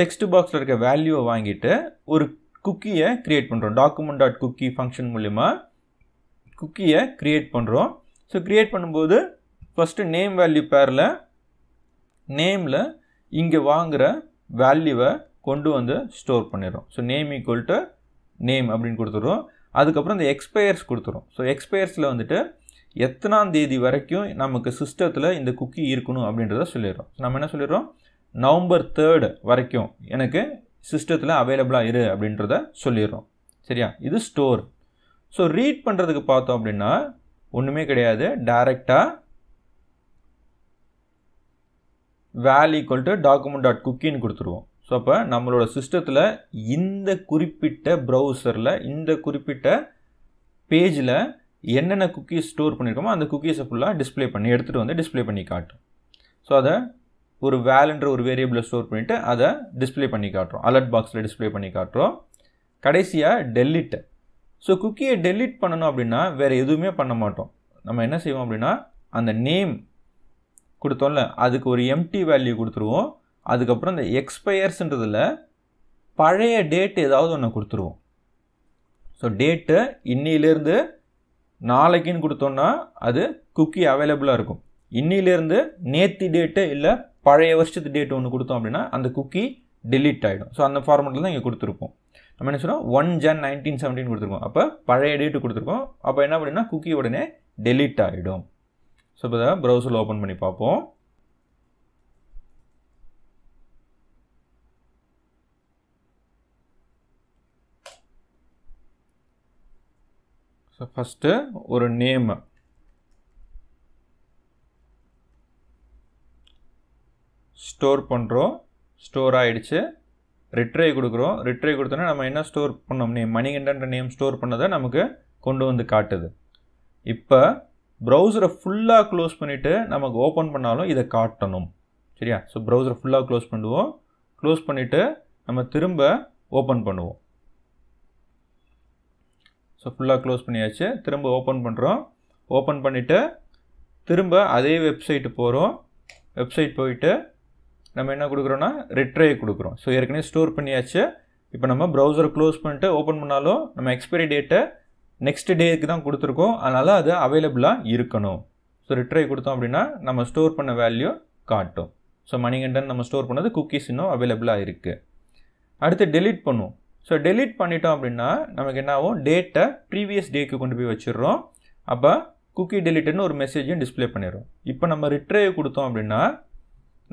Speaker 1: டெக்ஸ்ட் பாக்ஸில் இருக்க வேல்யூவை வாங்கிட்டு ஒரு குக்கியை க்ரியேட் பண்ணுறோம் டாக்குமெண்ட் டாட் குக்கி ஃபங்க்ஷன் மூலிமா குக்கியை க்ரியேட் பண்ணுறோம் ஸோ க்ரியேட் பண்ணும்போது ஃபஸ்ட்டு நேம் வேல்யூ பேரில் நேமில் இங்கே வாங்குகிற வேல்யூவை கொண்டு வந்து ஸ்டோர் பண்ணிடுறோம் so name equal to name அப்படின்னு கொடுத்துடுறோம் அதுக்கப்புறம் இந்த எக்ஸ்பயர்ஸ் கொடுத்துரும் ஸோ எக்ஸ்பயர்ஸில் வந்துட்டு எத்தனாம் தேதி வரைக்கும் நமக்கு சிஸ்டத்தில் இந்த குக்கி இருக்கணும் அப்படின்றத சொல்லிடுறோம் நம்ம என்ன சொல்லிடுறோம் நவம்பர் தேர்டு வரைக்கும் எனக்கு சிஸ்டத்தில் அவைலபிளாக இரு அப்படின்றத சொல்லிடுறோம் சரியா இது ஸ்டோர் ஸோ ரீட் பண்ணுறதுக்கு பார்த்தோம் அப்படின்னா ஒன்றுமே கிடையாது டேரெக்டாக value equal to document dot குக்கின்னு கொடுத்துருவோம் ஸோ அப்போ நம்மளோட சிஸ்டத்தில் இந்த குறிப்பிட்ட ப்ரௌசரில் இந்த குறிப்பிட்ட பேஜில் என்னென்ன குக்கீஸ் ஸ்டோர் பண்ணியிருக்கோமோ அந்த குக்கீஸை ஃபுல்லாக டிஸ்பிளே பண்ணி எடுத்துகிட்டு வந்து டிஸ்பிளே பண்ணி காட்டும் ஸோ அதை ஒரு வேலுன்ற ஒரு வேரியபிளை ஸ்டோர் பண்ணிவிட்டு அதை டிஸ்பிளே பண்ணி காட்டுறோம் அலர்ட் பாக்ஸில் டிஸ்பிளே பண்ணி காட்டுறோம் கடைசியாக டெல்லிட்டை ஸோ குக்கியை டெலிட் பண்ணணும் அப்படின்னா வேறு எதுவுமே பண்ண மாட்டோம் நம்ம என்ன செய்வோம் அப்படின்னா அந்த நேம் கொடுத்தோம்ல அதுக்கு ஒரு எம்டி வேல்யூ கொடுத்துருவோம் அதுக்கப்புறம் இந்த எக்ஸ்பயர்ஸுன்றதில் பழைய டேட் ஏதாவது ஒன்று கொடுத்துருவோம் ஸோ டேட்டு இன்னிலேருந்து நாளைக்குன்னு கொடுத்தோன்னா அது குக்கி அவைலபிளாக இருக்கும் இன்னிலேருந்து நேத்தி டேட்டு இல்லை பழைய வருஷத்து டேட் ஒன்று கொடுத்தோம் அப்படின்னா அந்த குக்கி டெலீட் ஆகிடும் ஸோ அந்த ஃபார்மெட்டில் தான் இங்கே கொடுத்துருப்போம் நம்ம என்ன சொன்னோம் ஒன் ஜன் நைன்டீன் செவன்டீன் கொடுத்துருக்கோம் அப்போ பழைய டேட்டு கொடுத்துருக்கோம் அப்போ என்ன அப்படின்னா குக்கி உடனே டெலீட் ஆகிடும் ஸோ இப்போ ப்ரௌசரில் ஓப்பன் பண்ணி பார்ப்போம் ஸோ ஃபஸ்ட்டு ஒரு நேம் ஸ்டோர் பண்ணுறோம் ஸ்டோர் ஆகிடுச்சு ரிட்ரை கொடுக்குறோம் ரிட்ரை கொடுத்தோன்னா நம்ம என்ன ஸ்டோர் பண்ணோம் நேம் மணிகண்டன்ற நேம் ஸ்டோர் பண்ணதை நமக்கு கொண்டு வந்து காட்டுது இப்போ ப்ரௌசரை ஃபுல்லாக க்ளோஸ் பண்ணிவிட்டு நமக்கு ஓப்பன் பண்ணாலும் இதை காட்டணும் சரியா ஸோ ப்ரௌசரை ஃபுல்லாக க்ளோஸ் பண்ணுவோம் க்ளோஸ் பண்ணிவிட்டு நம்ம திரும்ப ஓப்பன் பண்ணுவோம் ஸோ ஃபுல்லாக க்ளோஸ் பண்ணியாச்சு திரும்ப ஓப்பன் பண்ணுறோம் ஓப்பன் பண்ணிவிட்டு திரும்ப அதே வெப்சைட்டு போகிறோம் வெப்சைட் போயிட்டு நம்ம என்ன கொடுக்குறோன்னா ரிட்ரே கொடுக்குறோம் ஸோ ஏற்கனவே ஸ்டோர் பண்ணியாச்சு இப்போ நம்ம ப்ரௌசர் க்ளோஸ் பண்ணிட்டு ஓப்பன் பண்ணாலும் நம்ம எக்ஸ்பைரி டேட்டை நெக்ஸ்ட் டேக்கு தான் கொடுத்துருக்கோம் அதனால் அது அவைலபிளாக இருக்கணும் ஸோ ரிட்ரை கொடுத்தோம் அப்படின்னா நம்ம ஸ்டோர் பண்ண வேல்யூ காட்டும் ஸோ மணிகண்டன் நம்ம ஸ்டோர் பண்ணது குக்கீஸ் இன்னும் அவைலபிளாக இருக்குது அடுத்து டெலிட் பண்ணுவோம் ஸோ டெலிட் பண்ணிட்டோம் அப்படின்னா நமக்கு என்ன ஆகும் டேட்டை ப்ரீவியஸ் டேக்கு கொண்டு போய் வச்சிடுறோம் அப்போ குக்கி டெலிட்னு ஒரு மெசேஜையும் டிஸ்பிளே பண்ணிடுறோம் இப்போ நம்ம ரிட்ரைவ் கொடுத்தோம் அப்படின்னா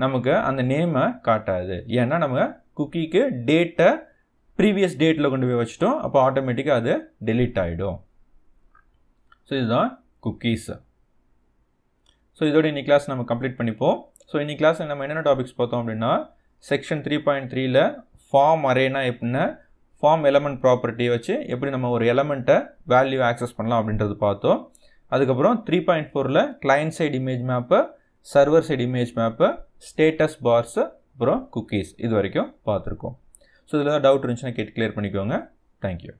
Speaker 1: நமக்கு அந்த நேமை காட்டாது ஏன்னா நம்ம குக்கீக்கு டேட்டை ப்ரீவியஸ் டேட்டில் கொண்டு போய் வச்சுட்டோம் அப்போ ஆட்டோமேட்டிக்காக அது டெலீட் ஆகிடும் ஸோ இதுதான் குக்கீஸ் ஸோ இதோட இன்னைக்கு கிளாஸ் நம்ம கம்ப்ளீட் பண்ணிப்போம் ஸோ இன்னைக்கு கிளாஸ் நம்ம என்னென்ன டாபிக்ஸ் பார்த்தோம் அப்படின்னா செக்ஷன் த்ரீ பாயிண்ட் த்ரீயில் ஃபார்ம் அரேனா எப்படின்னா ஃபார்ம் எலமெண்ட் ப்ராப்பர்ட்டியை வச்சு எப்படி நம்ம ஒரு எலமெண்ட்டை வேல்யூ ஆக்சஸ் பண்ணலாம் அப்படின்றது பார்த்தோம் அதுக்கப்புறம் த்ரீ பாயிண்ட் ஃபோரில் client side image map server side image map status bars அப்புறம் குக்கீஸ் இது வரைக்கும் பார்த்துருக்கோம் ஸோ இதில் டவுட் இருந்துச்சுன்னா கேட்டு கிளியர் பண்ணிக்கோங்க தேங்க்யூ